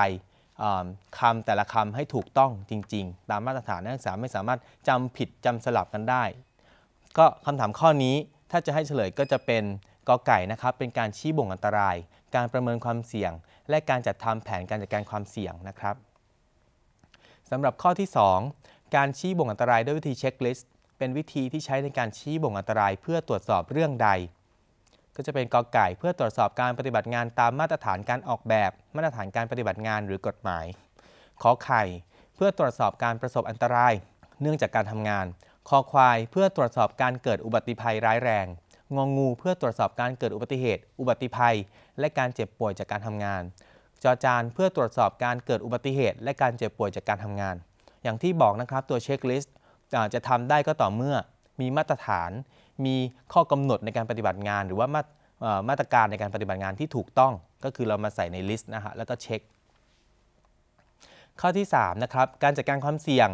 S3: คำแต่ละคำให้ถูกต้องจริง ๆ ตามมาตรฐานนักศึกษาไม่สามารถจำผิด จำสลับกันได้ ก็คำถามข้อนี้ถ้าจะให้เฉลยก็จะเป็นกอไก่นะครับ เป็นการชี้บ่งอันตราย การประเมินความเสี่ยง และการจัดทำแผนการจัดการความเสี่ยงนะครับสำหรับข้อที่ 2 การชี้บ่งอันตรายด้วยวิธีเช็คลิสต์เป็นวิธีที่ใช้ในการชี้บ่งอันตรายเพื่อตรวจสอบเรื่องใด ก็จะเป็นกอไก่ เพื่อตรวจสอบการปฏิบัติงานตามมาตรฐานการออกแบบมาตรฐานการปฏิบัติงานหรือกฎหมาย ขอไข่เพื่อตรวจสอบการประสบอันตราย เนื่องจากการทำงานคอควายเพื่อตรวจสอบการเกิดอุบัติภัยร้ายแรงงองู เพื่อตรวจสอบการเกิดอุบัติเหตุ อุบัติภัย และการเจ็บป่วยจากการทำงานจอจานเพื่อตรวจสอบการเกิดอุบัติเหตุ และการเจ็บป่วยจากการทำงานอย่างที่บอกนะครับตัวเช็คลิสตจะทำได้ก็ต่อเมื่อมีมาตรฐาน มีข้อกำหนดในการปฏิบัติงาน หรือว่ามามาตรการในการปฏิบัติงานที่ถูกต้อง ก็คือเรามาใส่ในลิสต์นะฮะ แล้วก็เช็ค ข้อที่3นะครับ การจัดการความเสี่ยง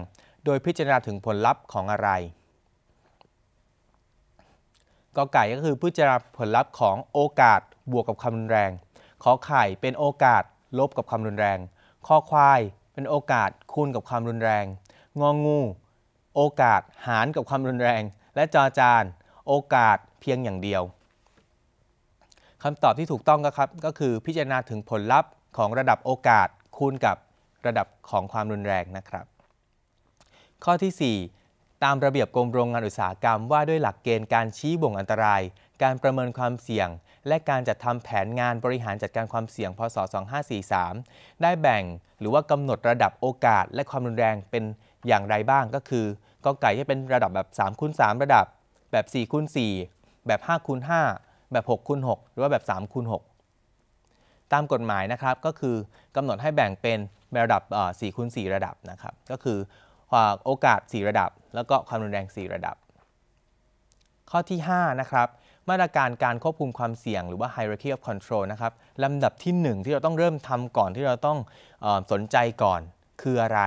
S3: โดยพิจารณาถึงผลลัพธ์ของอะไรกอไก่ก็คือพิจารณาผลลัพธ์ของโอกาสบวกกับความรุนแรง ขอไข่เป็นโอกาสลบกับความรุนแรง ข้อควายเป็นโอกาสคูณกับความรุนแรง งองูโอกาสหารกับความรุนแรง และจอจานโอกาสเพียงอย่างเดียวคำตอบที่ถูกต้องก็ครับก็คือพิจารณาถึงผลลัพธ์ ของระดับโอกาสคูณกับระดับของความรุนแรงนะครับ ข้อที่ 4 ตามระเบียบกรมโรงงานอุตสาหกรรมว่าด้วยหลักเกณฑ์การชี้บ่งอันตราย การประเมินความเสี่ยง และการจัดทำแผนงานบริหารจัดการความเสี่ยงพศ2543 ได้แบ่งหรือว่ากำหนดระดับโอกาสและความรุนแรงเป็นอย่างไรบ้างก็คือกอไก่จะเป็นระดับแบบ3คูณ3ระดับแบบ4คูณ4แบบ5คูณ5แบบ6คูณ6หรือว่าแบบ3คูณ6ตามกฎหมายนะครับก็คือกำหนดให้แบ่งเป็นระดับ4คูณ4ระดับนะครับ ก็คือโอกาส 4 ระดับ แล้วก็ความรุนแรง 4 ระดับ ข้อที่ 5 นะครับมาตรการการควบคุมความเสี่ยงหรือว่า hierarchy of control นะครับลำดับที่ 1 ที่เราต้องเริ่มทำก่อนที่เราต้องออสนใจก่อนคืออะไร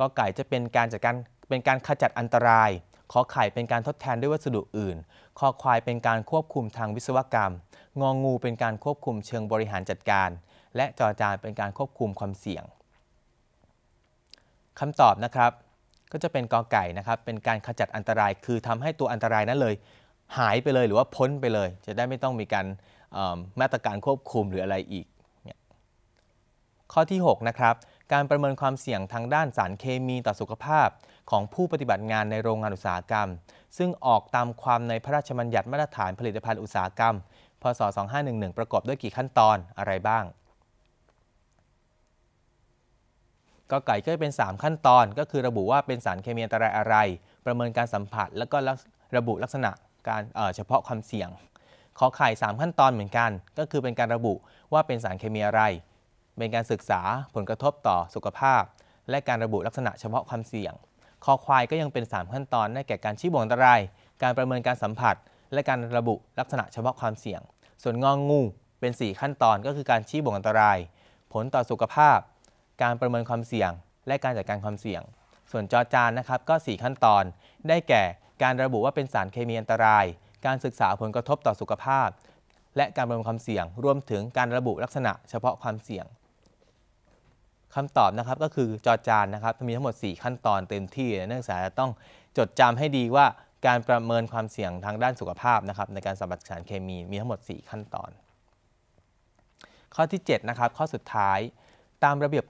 S3: ก็ไก่จะเป็นการจัดการเป็นการขจัดอันตรายขอไข่เป็นการทดแทนด้วยวัสดุอื่นคอควายเป็นการควบคุมทางวิศวกรรม งองงูเป็นการควบคุมเชิงบริหารจัดการ และจอจานเป็นการควบคุมความเสี่ยง คำตอบนะครับก็จะเป็นกอไก่นะครับเป็นการขจัดอันตราย คือทำให้ตัวอันตรายนั้นเลย หายไปเลยหรือว่าพ้นไปเลย จะได้ไม่ต้องมีการมาตรการควบคุมหรืออะไรอีก ข้อที่ 6 นะครับการประเมินความเสี่ยงทางด้านสารเคมีต่อสุขภาพของผู้ปฏิบัติงานในโรงงานอุตสาหกรรม ซึ่งออกตามความในพระราชบัญญัติมาตรฐานผลิตภัณฑ์อุตสาหกรรม พศ2511ประกอบด้วยกี่ขั้นตอนอะไรบ้าง ก็ไก่ก็เป็น 3 ขั้นตอนก็คือระบุว่าเป็นสารเคมีอันตรายอะไร ประเมินการสัมผัสแล้วก็ระบุลักษณะการเฉพาะความเสี่ยงขอไข่3ขั้นตอนเหมือนกัน ก็คือเป็นการระบุว่าเป็นสารเคมีอะไรเป็นการศึกษาผลกระทบต่อสุขภาพ และการระบุลักษณะเฉพาะความเสี่ยง คอควายก็ยังเป็น 3 ขั้นตอน ได้แก่การชี้บ่งอันตราย การประเมินการสัมผัส และการระบุลักษณะเฉพาะความเสี่ยง ส่วนงองงูเป็น 4 ขั้นตอนก็คือการชี้บ่งอันตราย ผลต่อสุขภาพ การประเมินความเสี่ยง และการจัดการความเสี่ยง ส่วนจอจานนะครับก็ 4 ขั้นตอน ได้แก่การระบุว่าเป็นสารเคมีอันตราย การศึกษาผลกระทบต่อสุขภาพ และการประเมินความเสี่ยง รวมถึงการระบุลักษณะเฉพาะความเสี่ยงคำตอบนะครับก็คือจอ จานนะครับมีทั้งหมด 4 ขั้นตอนเต็มที่นักศึกษาจะต้องจดจำให้ดีว่าการประเมินความเสี่ยงทางด้านสุขภาพนะครับในการสัมผัสสารเคมีมีทั้งหมด 4 ขั้นตอน ข้อที่7นะครับข้อสุดท้าย ตามระเบียบ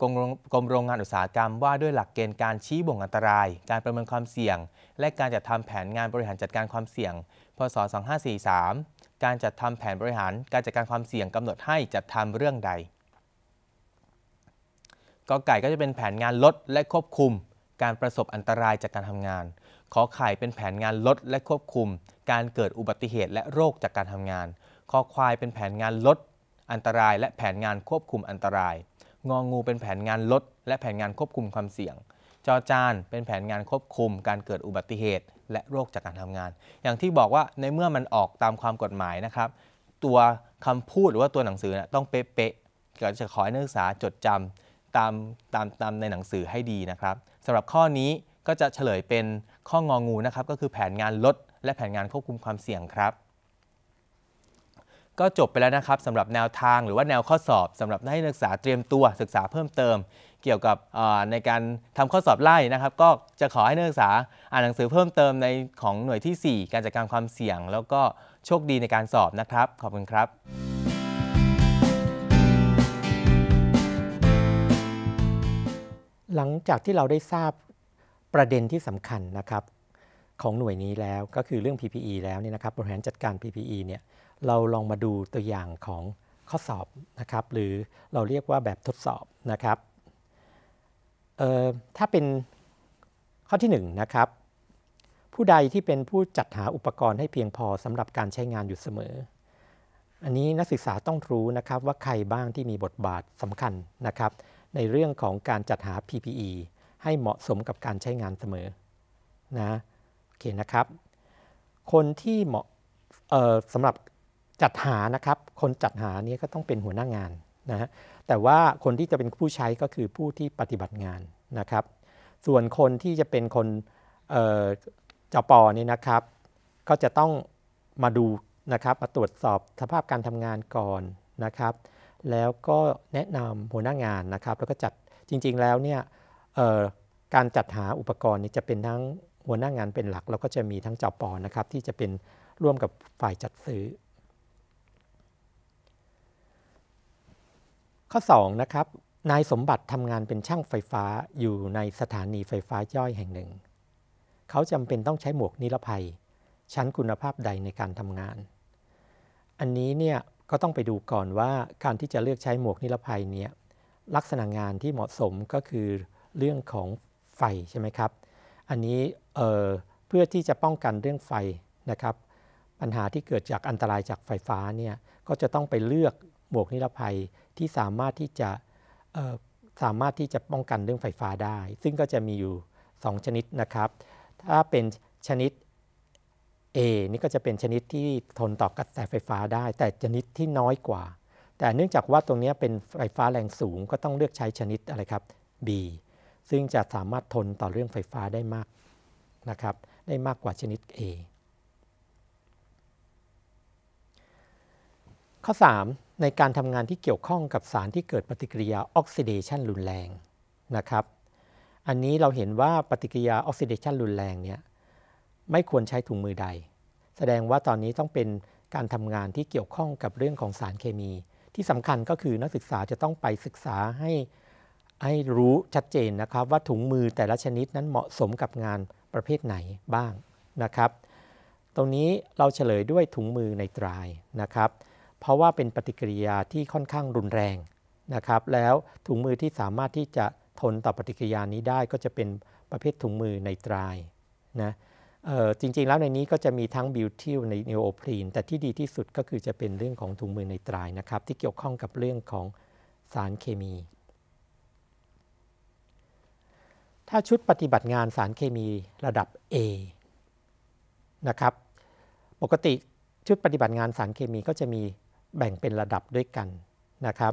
S3: กรมโรงงานอุตสาหกรรม ว่าด้วยหลักเกณฑ์การชี้บ่งอันตราย การประเมินความเสี่ยง และการจัดทำแผนงานบริหารจัดการความเสี่ยง พศ 2543 การจัดทำแผนบริหารการจัดการความเสี่ยง กำหนดให้จัดทำเรื่องใดกอไก่ก็จะเป็นแผนงานลดและควบคุม การประสบอันตรายจากการทำงานขอไข่เป็นแผนงานลดและควบคุม การเกิดอุบัติเหตุ และโรคจากการทำงานคอควายเป็นแผนงานลด อันตรายและแผนงานควบคุมอันตราย งองูเป็นแผนงานลด และแผนงานควบคุมความเสี่ยง จอจานเป็นแผนงานควบคุม การเกิดอุบัติเหตุ และโรคจากการทำงาน อย่างที่บอกว่าในเมื่อมันออกตามความกฎหมายนะครับ ตัวคำพูดหรือว่าตัวหนังสือนะต้องเป๊ะๆก็จะขอให้นักศึกษาจดจำตามตามตามในหนังสือให้ดีนะครับสำหรับข้อนี้ก็จะเฉลยเป็นข้ององูนะครับ ก็คือแผนงานลดและแผนงานควบคุมความเสี่ยงครับ ก็จบไปแล้วนะครับสำหรับแนวทางหรือว่าแนวข้อสอบ สำหรับให้นักศึกษาเตรียมตัวศึกษาเพิ่มเติม เกี่ยวกับในการทำข้อสอบไล่นะครับ ก็จะขอให้นักศึกษาอ่านหนังสือเพิ่มเติมในของหน่วยที่ 4 การจัดการความเสี่ยง แล้วก็โชคดีในการสอบนะครับ ขอบคุณครับ
S4: หลังจากที่เราได้ทราบประเด็นที่สำคัญนะครับ ของหน่วยนี้แล้วก็คือเรื่อง PPE แล้วเนี่ยนะครับบริหารจัดการ PPE เนี่ยเราลองมาดูตัวอย่างของข้อสอบนะครับ หรือเราเรียกว่าแบบทดสอบนะครับถ้าเป็นข้อที่1นนะครับผู้ใดที่เป็นผู้จัดหาอุปกรณ์ให้เพียงพอสำหรับการใช้งานอยู่เสมอ อันนี้นักศึกษาต้องรู้นะครับว่าใครบ้างที่มีบทบาทสำคัญนะครับในเรื่องของการจัดหา PPE ให้เหมาะสมกับการใช้งานเสมอนะโอเคนะครับ คนที่เหมาะสำหรับจัดหานะครับ คนจัดหานี้ก็ต้องเป็นหัวหน้างงานนะแต่ว่าคนที่จะเป็นผู้ใช้ก็คือผู้ที่ปฏิบัติงานนะครับ ส่วนคนที่จะเป็นคนเจาปอนี่นะครับ ก็จะต้องมาดูนะครับมาตรวจสอบสภาพการทำงานก่อนนะครับแล้วก็แนะนำหัวหน้างานนะครับแล้วก็จัดจริงๆแล้วเนี่ยการจัดหาอุปกรณ์นี้จะเป็นทั้งหัวหน้างานเป็นหลัก แล้วก็จะมีทั้งเจ้าปอนะครับ ที่จะเป็นร่วมกับฝ่ายจัดซื้อ ข้อ2นะครับนายสมบัติทำงานเป็นช่างไฟฟ้าอยู่ในสถานีไฟฟ้าย่อยแห่งหนึ่ง เขาจำเป็นต้องใช้หมวกนิรภัย ชั้นคุณภาพใดในการทำงาน อันนี้เนี่ยก็ต้องไปดูก่อนว่าการที่จะเลือกใช้หมวกนิรภัยเนี่ยลักษณะงานที่เหมาะสมก็คือเรื่องของไฟใช่ไหมครับ อันนี้เเพื่อที่จะป้องกันเรื่องไฟนะครับ ปัญหาที่เกิดจากอันตรายจากไฟฟ้าเนี่ยก็จะต้องไปเลือกหมวกนิรภัยที่สามารถที่จะสามารถที่จะป้องกันเรื่องไฟฟ้าได้ ซึ่งก็จะมีอยู่ 2 ชนิดนะครับ ถ้าเป็นชนิด A นี่ก็จะเป็นชนิดที่ทนต่อกระแสไฟฟ้าได้แต่ชนิดที่น้อยกว่า แต่เนื่องจากว่าตรงนี้เป็นไฟฟ้าแรงสูงก็ต้องเลือกใช้ชนิดอะไรครับ B ซึ่งจะสามารถทนต่อเรื่องไฟฟ้าได้มากนะครับได้มากกว่าชนิด A ข้อ3ในการทำงานที่เกี่ยวข้องกับสารที่เกิดปฏิกิริยาออกซิเดชันรุนแรงนะครับอันนี้เราเห็นว่าปฏิกิริยาออกซิเดชันรุนแรงเนี่ยไม่ควรใช้ถุงมือใด แสดงว่าตอนนี้ต้องเป็นการทำงานที่เกี่ยวข้องกับเรื่องของสารเคมี ที่สำคัญก็คือนักศึกษาจะต้องไปศึกษาให้ให้รู้ชัดเจนนะครับ ว่าถุงมือแต่ละชนิดนั้นเหมาะสมกับงานประเภทไหนบ้างนะครับ ตรงนี้เราเฉลยด้วยถุงมือในตรายนะครับ เพราะว่าเป็นปฏิกิริยาที่ค่อนข้างรุนแรงนะครับ แล้วถุงมือที่สามารถที่จะทนต่อปฏิกิริยานี้ได้ก็จะเป็นประเภทถุงมือในตรายนะจริง ๆ แล้วในนี้ก็จะมีทั้งบิวทิลในนิโอพรีนแต่ที่ดีที่สุดก็คือจะเป็นเรื่องของถุงมือในตรายนะครับที่เกี่ยวข้องกับเรื่องของสารเคมี ถ้าชุดปฏิบัติงานสารเคมีระดับ A นะครับปกติชุดปฏิบัติงานสารเคมีก็จะมีแบ่งเป็นระดับด้วยกันนะครับ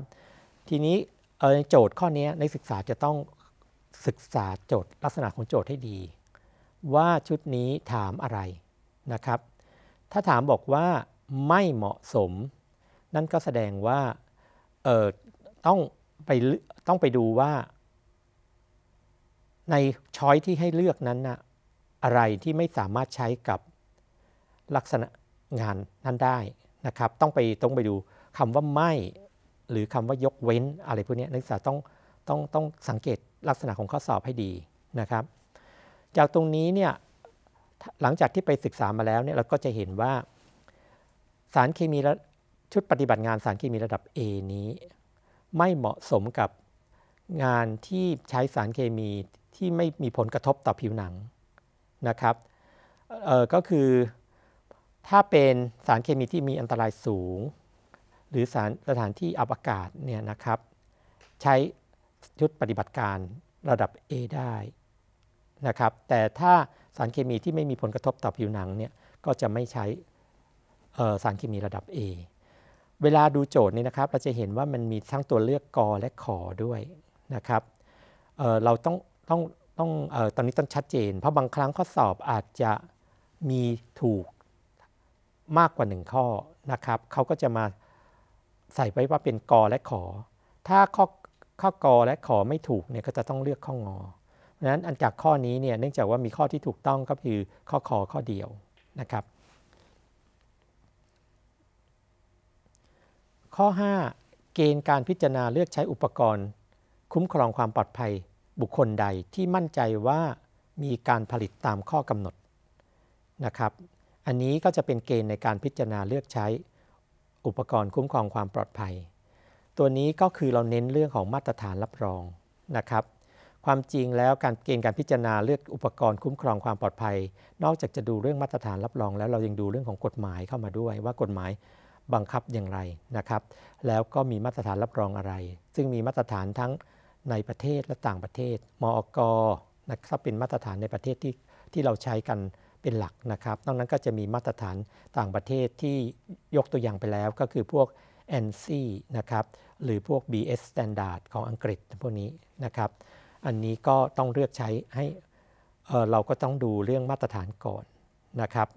S4: ทีนี้โจทย์ข้อนี้ในศึกษาจะต้องศึกษาโจทย์ลักษณะของโจทย์ให้ดีว่าชุดนี้ถามอะไรนะครับ ถ้าถามบอกว่าไม่เหมาะสม นั่นก็แสดงว่าเออต้องไปต้องไปดูว่า ในช้อยที่ให้เลือกนั้นนะอะไรที่ไม่สามารถใช้กับลักษณะงานนั้นได้นะครับ ต้องไปต้องไปดูคำว่าไม่ หรือคำว่ายกเว้นอะไรพวกนี้นักศึกษาต้องต้องต้องสังเกตลักษณะของข้อสอบให้ดีนะครับจากตรงนี้เนี่ย หลังจากที่ไปศึกษามาแล้วเนี่ยเราก็จะเห็นว่า สารเคมีชุดปฏิบัติงานสารเคมีระดับ A นี้ ไม่เหมาะสมกับงานที่ใช้สารเคมีที่ไม่มีผลกระทบต่อผิวหนังนะครับ ก็คือถ้าเป็นสารเคมีที่มีอันตรายสูง หรือสารสถานที่อับอากาศเนี่ยนะครับ ใช้ชุดปฏิบัติการระดับ A ได้นะครับแต่ถ้าสารเคมีที่ไม่มีผลกระทบต่อผิวหนังเนี่ย ก็จะไม่ใช้สารเคมีระดับ A เวลาดูโจทย์นี่นะครับ เราจะเห็นว่ามันมีทั้งตัวเลือกกอและขอด้วยนะครับเเราต้องต้องต้องออตอนนี้ต้องชัดเจน เพราะบางครั้งข้อสอบอาจจะมีถูกมากกว่า1 ข้อนะครับเขาก็จะมาใส่ไว้ว่าเป็นกอและขอ ถ้าข้อข้อกอและขอไม่ถูกเนี่ย ก็จะต้องเลือกข้องอพราะฉะนั้นอันจากข้อนี้เนี่ยเนื่องจากว่ามีข้อที่ถูกต้องก็คือข้อขอข้อเดียวนะครับ ข้อ 5 เกณฑ์การพิจารณาเลือกใช้อุปกรณ์ คุ้มครองความปลอดภัย บุคคลใดที่มั่นใจว่ามีการผลิตตามข้อกำหนดนะครับ อันนี้ก็จะเป็นเกณฑ์ในการพิจารณาเลือกใช้อุปกรณ์คุ้มครองความปลอดภัย ตัวนี้ก็คือเราเน้นเรื่องของมาตรฐานรับรองนะครับความจริงแล้วการเกณฑ์การพิจารณาเลือกอุปกรณ์คุ้มครองความปลอดภัย นอกจากจะดูเรื่องมาตรฐานรับรอง แล้วเรายังดูเรื่องของกฎหมายเข้ามาด้วย ว่ากฎหมายบังคับอย่างไรนะครับ แล้วก็มีมาตรฐานรับรองอะไร ซึ่งมีมาตรฐานทั้งในประเทศและต่างประเทศ มอกนะครับเป็นมาตรฐานในประเทศที่ที่เราใช้กันเป็นหลักนะครับ นอกนั้นก็จะมีมาตรฐานต่างประเทศที่ยกตัวอย่างไปแล้ว ก็คือพวก n c นะครับหรือพวก BS Standard ของอังกฤษ พวกนี้นะครับอันนี้ก็ต้องเลือกใช้ให้เราก็ต้องดูเรื่องมาตรฐานก่อนนะครับ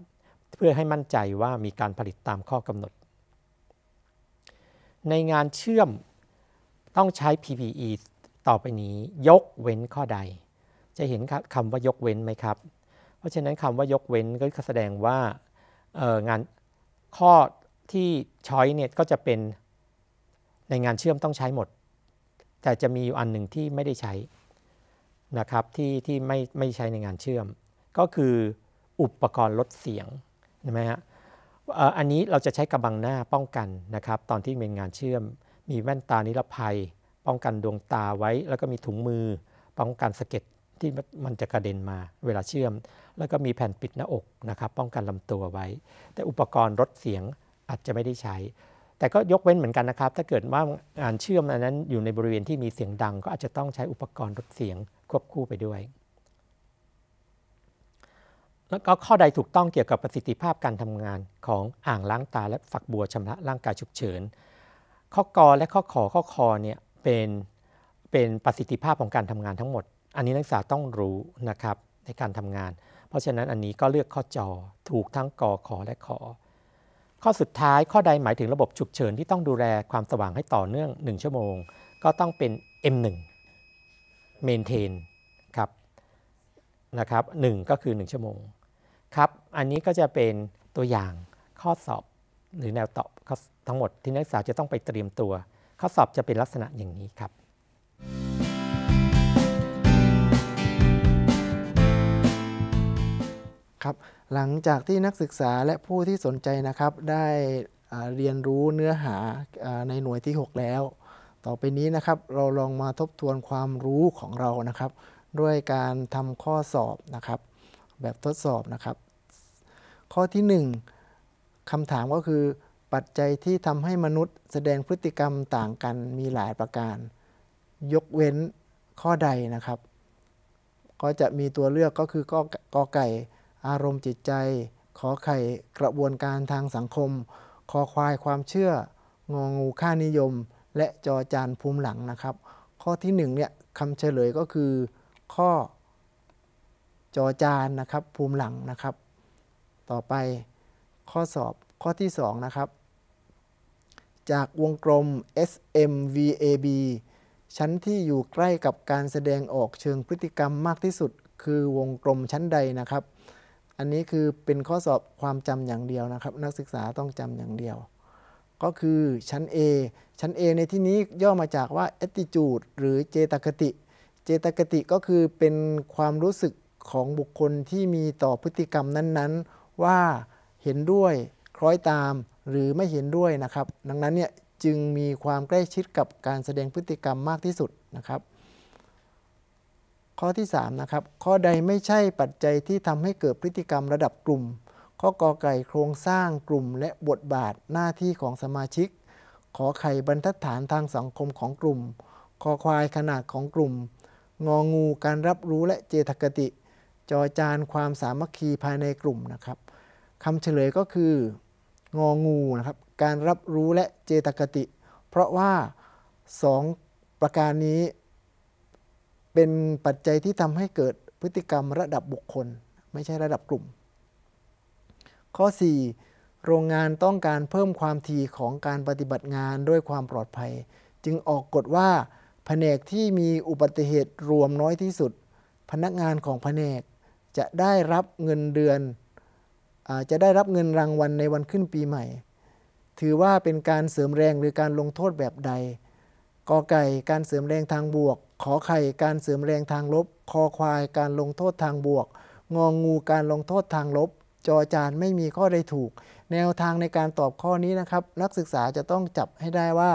S4: เพื่อให้มั่นใจว่ามีการผลิตตามข้อกำหนด ในงานเชื่อมต้องใช้ PPE ต่อไปนี้ ยกเว้นข้อใด จะเห็นคำว่ายกเว้นไหมครับ เพราะฉะนั้นคำว่ายกเว้นก็แสดงว่างานข้อที่ช้อยเนี่ยก็จะเป็นในงานเชื่อมต้องใช้หมด แต่จะมีอยู่อันหนึ่งที่ไม่ได้ใช้นะครับที่ที่ไม่ไม่ใช้ในงานเชื่อม ก็คืออุปกรณ์ลดเสียงใช่ไหมฮะอันนี้เราจะใช้กระบังหน้าป้องกันนะครับตอนที่เป็นงานเชื่อม มีแว่นตานิรภัย ป้องกันดวงตาไว้ แล้วก็มีถุงมือ ป้องกันสะเก็ดที่มันจะกระเด็นมาเวลาเชื่อม แล้วก็มีแผ่นปิดหน้าอกนะครับป้องกันลำตัวไว้ แต่อุปกรณ์ลดเสียงอาจจะไม่ได้ใช้แต่ก็ยกเว้นเหมือนกันนะครับ ถ้าเกิดว่าอ่านเชื่อมอันนั้นอยู่ในบริเวณที่มีเสียงดัง ก็อาจจะต้องใช้อุปกรณ์ลดเสียง ควบคู่ไปด้วย แล้วก็ข้อใดถูกต้องเกี่ยวกับประสิทธิภาพการทำงานของอ่างล้างตาและฝักบัวชำระร่างกายฉุกเฉินข้อกอและข้อขอข้อคอเนี่ยเป็นเป็นประสิทธิภาพของการทำงานทั้งหมด อันนี้นักศึกษาต้องรู้นะครับในการทำงาน เพราะฉะนั้นอันนี้ก็เลือกข้อจอถูกทั้งกอขอและขอข้อสุดท้าย ข้อใดหมายถึงระบบฉุกเฉินที่ต้องดูแลความสว่างให้ต่อเนื่อง 1 ชั่วโมง ก็ต้องเป็น M1 maintain ครับ นะครับ 1 ก็คือ 1 ชั่วโมง ครับ อันนี้ก็จะเป็นตัวอย่างข้อสอบหรือแนวตอบทั้งหมดที่นักศึกษาจะต้องไปเตรียมตัว ข้อสอบจะเป็นลักษณะอย่างนี้ครับ
S2: ครับหลังจากที่นักศึกษาและผู้ที่สนใจนะครับได้เรียนรู้เนื้อหาในหน่วยที่ 6 แล้ว ต่อไปนี้นะครับเราลองมาทบทวนความรู้ของเรานะครับ ด้วยการทำข้อสอบนะครับ แบบทดสอบนะครับ ข้อที่1คำถามก็คือปัจจัยที่ทำให้มนุษย์ แสดงพฤติกรรมต่างกันมีหลายประการ ยกเว้นข้อใดนะครับ ก็จะมีตัวเลือกก็คือกอกอไก่อารมณ์จิตใจขอไข่กระบวนการทางสังคมคอควายความเชื่ององูค่านิยม และจอจานภูมิหลังนะครับ ข้อที่1เนี่ยคำเฉลยก็คือข้อจอจานนะครับภูมิหลังนะครับ ต่อไปข้อสอบข้อที่ 2 นะครับ จากวงกลม SMVAB ชั้นที่อยู่ใกล้กับการแสดงออกเชิงพฤติกรรมมากที่สุด คือวงกลมชั้นใดนะครับอันนี้คือเป็นข้อสอบความจำอย่างเดียวนะครับ นักศึกษาต้องจำอย่างเดียว ก็คือชั้น A ชั้น A ในที่นี้ย่อมาจากว่า attitude หรือเจตคติเจตคติก็คือเป็นความรู้สึกของบุคคลที่มีต่อพฤติกรรมนั้นๆ ว่าเห็นด้วยคล้อยตามหรือไม่เห็นด้วยนะครับ ดังนั้นเนี่ยจึงมีความใกล้ชิดกับการแสดงพฤติกรรมมากที่สุดนะครับข้อที่3นะครับข้อใดไม่ใช่ปัจจัยที่ทำให้เกิดพฤติกรรมระดับกลุ่ม ข้อกอไก่ โครงสร้างกลุ่ม และบทบาทหน้าที่ของสมาชิกขอไข่บรรทัดฐานทางสังคมของกลุ่ม คอควายขนาดของกลุ่ม งองู การรับรู้และเจตคติ จอจานความสามัคคีภายในกลุ่มนะครับคำเฉลยก็คืององูนะครับการรับรู้และเจตคติ เพราะว่า2ประการนี้เป็นปัจจัยที่ทำให้เกิดพฤติกรรมระดับบุคคล ไม่ใช่ระดับกลุ่ม ข้อ 4 โรงงานต้องการเพิ่มความถี่ของการปฏิบัติงานด้วยความปลอดภัย จึงออกกฎว่าแผนกที่มีอุบัติเหตุรวมน้อยที่สุด พนักงานของแผนก จะได้รับเงินเดือนอจะได้รับเงินรางวัลในวันขึ้นปีใหม่ ถือว่าเป็นการเสริมแรงหรือการลงโทษแบบใดกอไก่การเสริมแรงทางบวกขอไข่การเสริมแรงทางลบคอควายการลงโทษทางบวกงองงูการลงโทษทางลบจอจานไม่มีข้อใดถูก แนวทางในการตอบข้อนี้นะครับนักศึกษาจะต้องจับให้ได้ว่า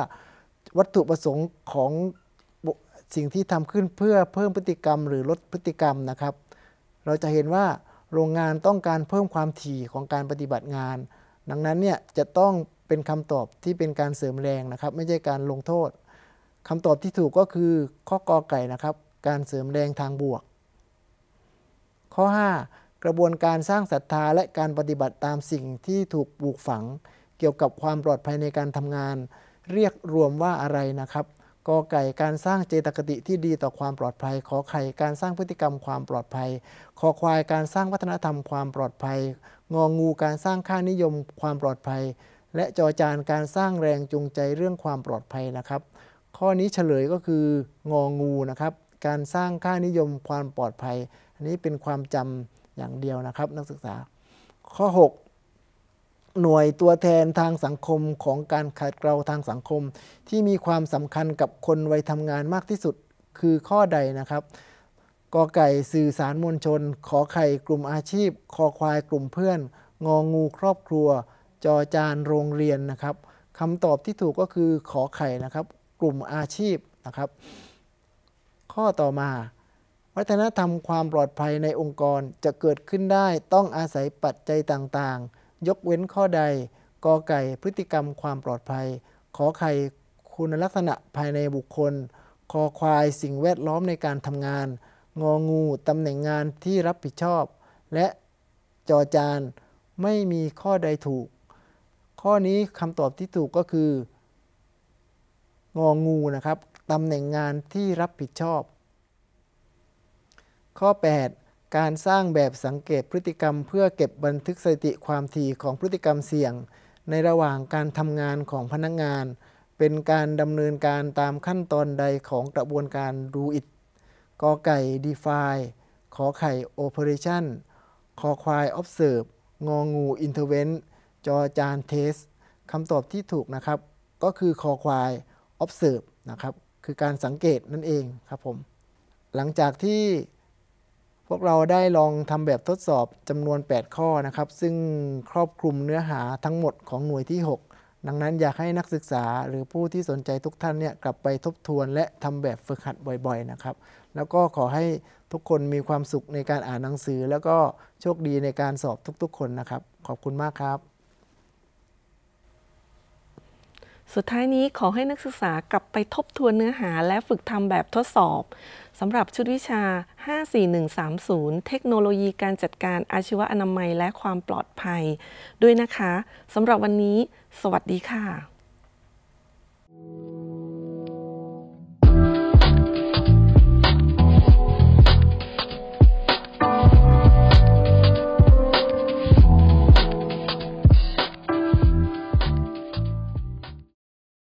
S2: วัตถุประสงค์ของสิ่งที่ทำขึ้นเพื่อเพิ่มพฤติกรรมหรือลดพฤติกรรมนะครับ เราจะเห็นว่าโรงงานต้องการเพิ่มความถี่ของการปฏิบัติงาน ดังนั้นเนี่ยจะต้องเป็นคำตอบที่เป็นการเสริมแรงนะครับ ไม่ใช่การลงโทษคำตอบที่ถูกก็คือข้อกอไก่นะครับ การเสริมแรงทางบวก ข้อ5กระบวนการสร้างศรัทธาและการปฏิบัติตามสิ่งที่ถูกปลูกฝัง เกี่ยวกับความปลอดภัยในการทำงาน เรียกรวมว่าอะไรนะครับกอไก่การสร้างเจตคติที่ดีต่อความปลอดภัยขอไข่การสร้างพฤติกรรมความปลอดภัยขอควายการสร้างวัฒนธรรมความปลอดภัย งองูการสร้างค่านิยมความปลอดภัย และจอจานการสร้างแรงจูงใจเรื่องความปลอดภัยนะครับข้อนี้เฉลยก็คืององูนะครับ การสร้างค่านิยมความปลอดภัย อันนี้เป็นความจำอย่างเดียวนะครับ นักศึกษา ข้อ 6 หน่วยตัวแทนทางสังคมของการขัดเกลาทางสังคม ที่มีความสำคัญกับคนวัยทำงานมากที่สุดคือข้อใดนะครับกอไก่สื่อสารมวลชนขอไข่กลุ่มอาชีพคอควายกลุ่มเพื่อนงองูครอบครัวจอจานโรงเรียนนะครับคำตอบที่ถูกก็คือขอไข่นะครับกลุ่มอาชีพนะครับ ข้อต่อมา วัฒนธรรมความปลอดภัยในองค์กรจะเกิดขึ้นได้ต้องอาศัยปัจจัยต่างๆ ยกเว้นข้อใดกอไก่พฤติกรรมความปลอดภัย ขอไข่คุณลักษณะภายในบุคคลคอควายสิ่งแวดล้อมในการทำงาน งองูตำแหน่งงานที่รับผิดชอบ และจอจานไม่มีข้อใดถูก ข้อนี้คำตอบที่ถูกก็คืององู นะครับ ตำแหน่งงานที่รับผิดชอบ ข้อ 8 การสร้างแบบสังเกตพฤติกรรม เพื่อเก็บบันทึกสถิติความถี่ของพฤติกรรมเสี่ยง ในระหว่างการทำงานของพนักงงาน เป็นการดำเนินการตามขั้นตอนใดของกระบวนการดูอิดกอไก่ define ขอไข่ operation คอควาย observe งองู i n t e r v e n ์จอจาน test คำตอบที่ถูกนะครับก็คือคอควาย observe นะครับคือการสังเกตนั่นเองครับผม หลังจากที่พวกเราได้ลองทำแบบทดสอบจำนวน 8 ข้อนะครับ ซึ่งครอบคลุมเนื้อหาทั้งหมดของหน่วยที่ 6 ดังนั้นอยากให้นักศึกษาหรือผู้ที่สนใจทุกท่านเนี่ยกลับไปทบทวนและทำแบบฝึกหัดบ่อยๆนะครับ แล้วก็ขอให้ทุกคนมีความสุขในการอ่านหนังสือ แล้วก็โชคดีในการสอบทุกๆ คนนะครับ ขอบคุณมากครับ
S1: สุดท้ายนี้ขอให้นักศึกษากลับไปทบทวนเนื้อหาและฝึกทำแบบทดสอบ สำหรับชุดวิชา 54130 เทคโนโลยีการจัดการอาชีวอนามัยและความปลอดภัย ด้วยนะคะ สำหรับวันนี้ สวัสดีค่ะ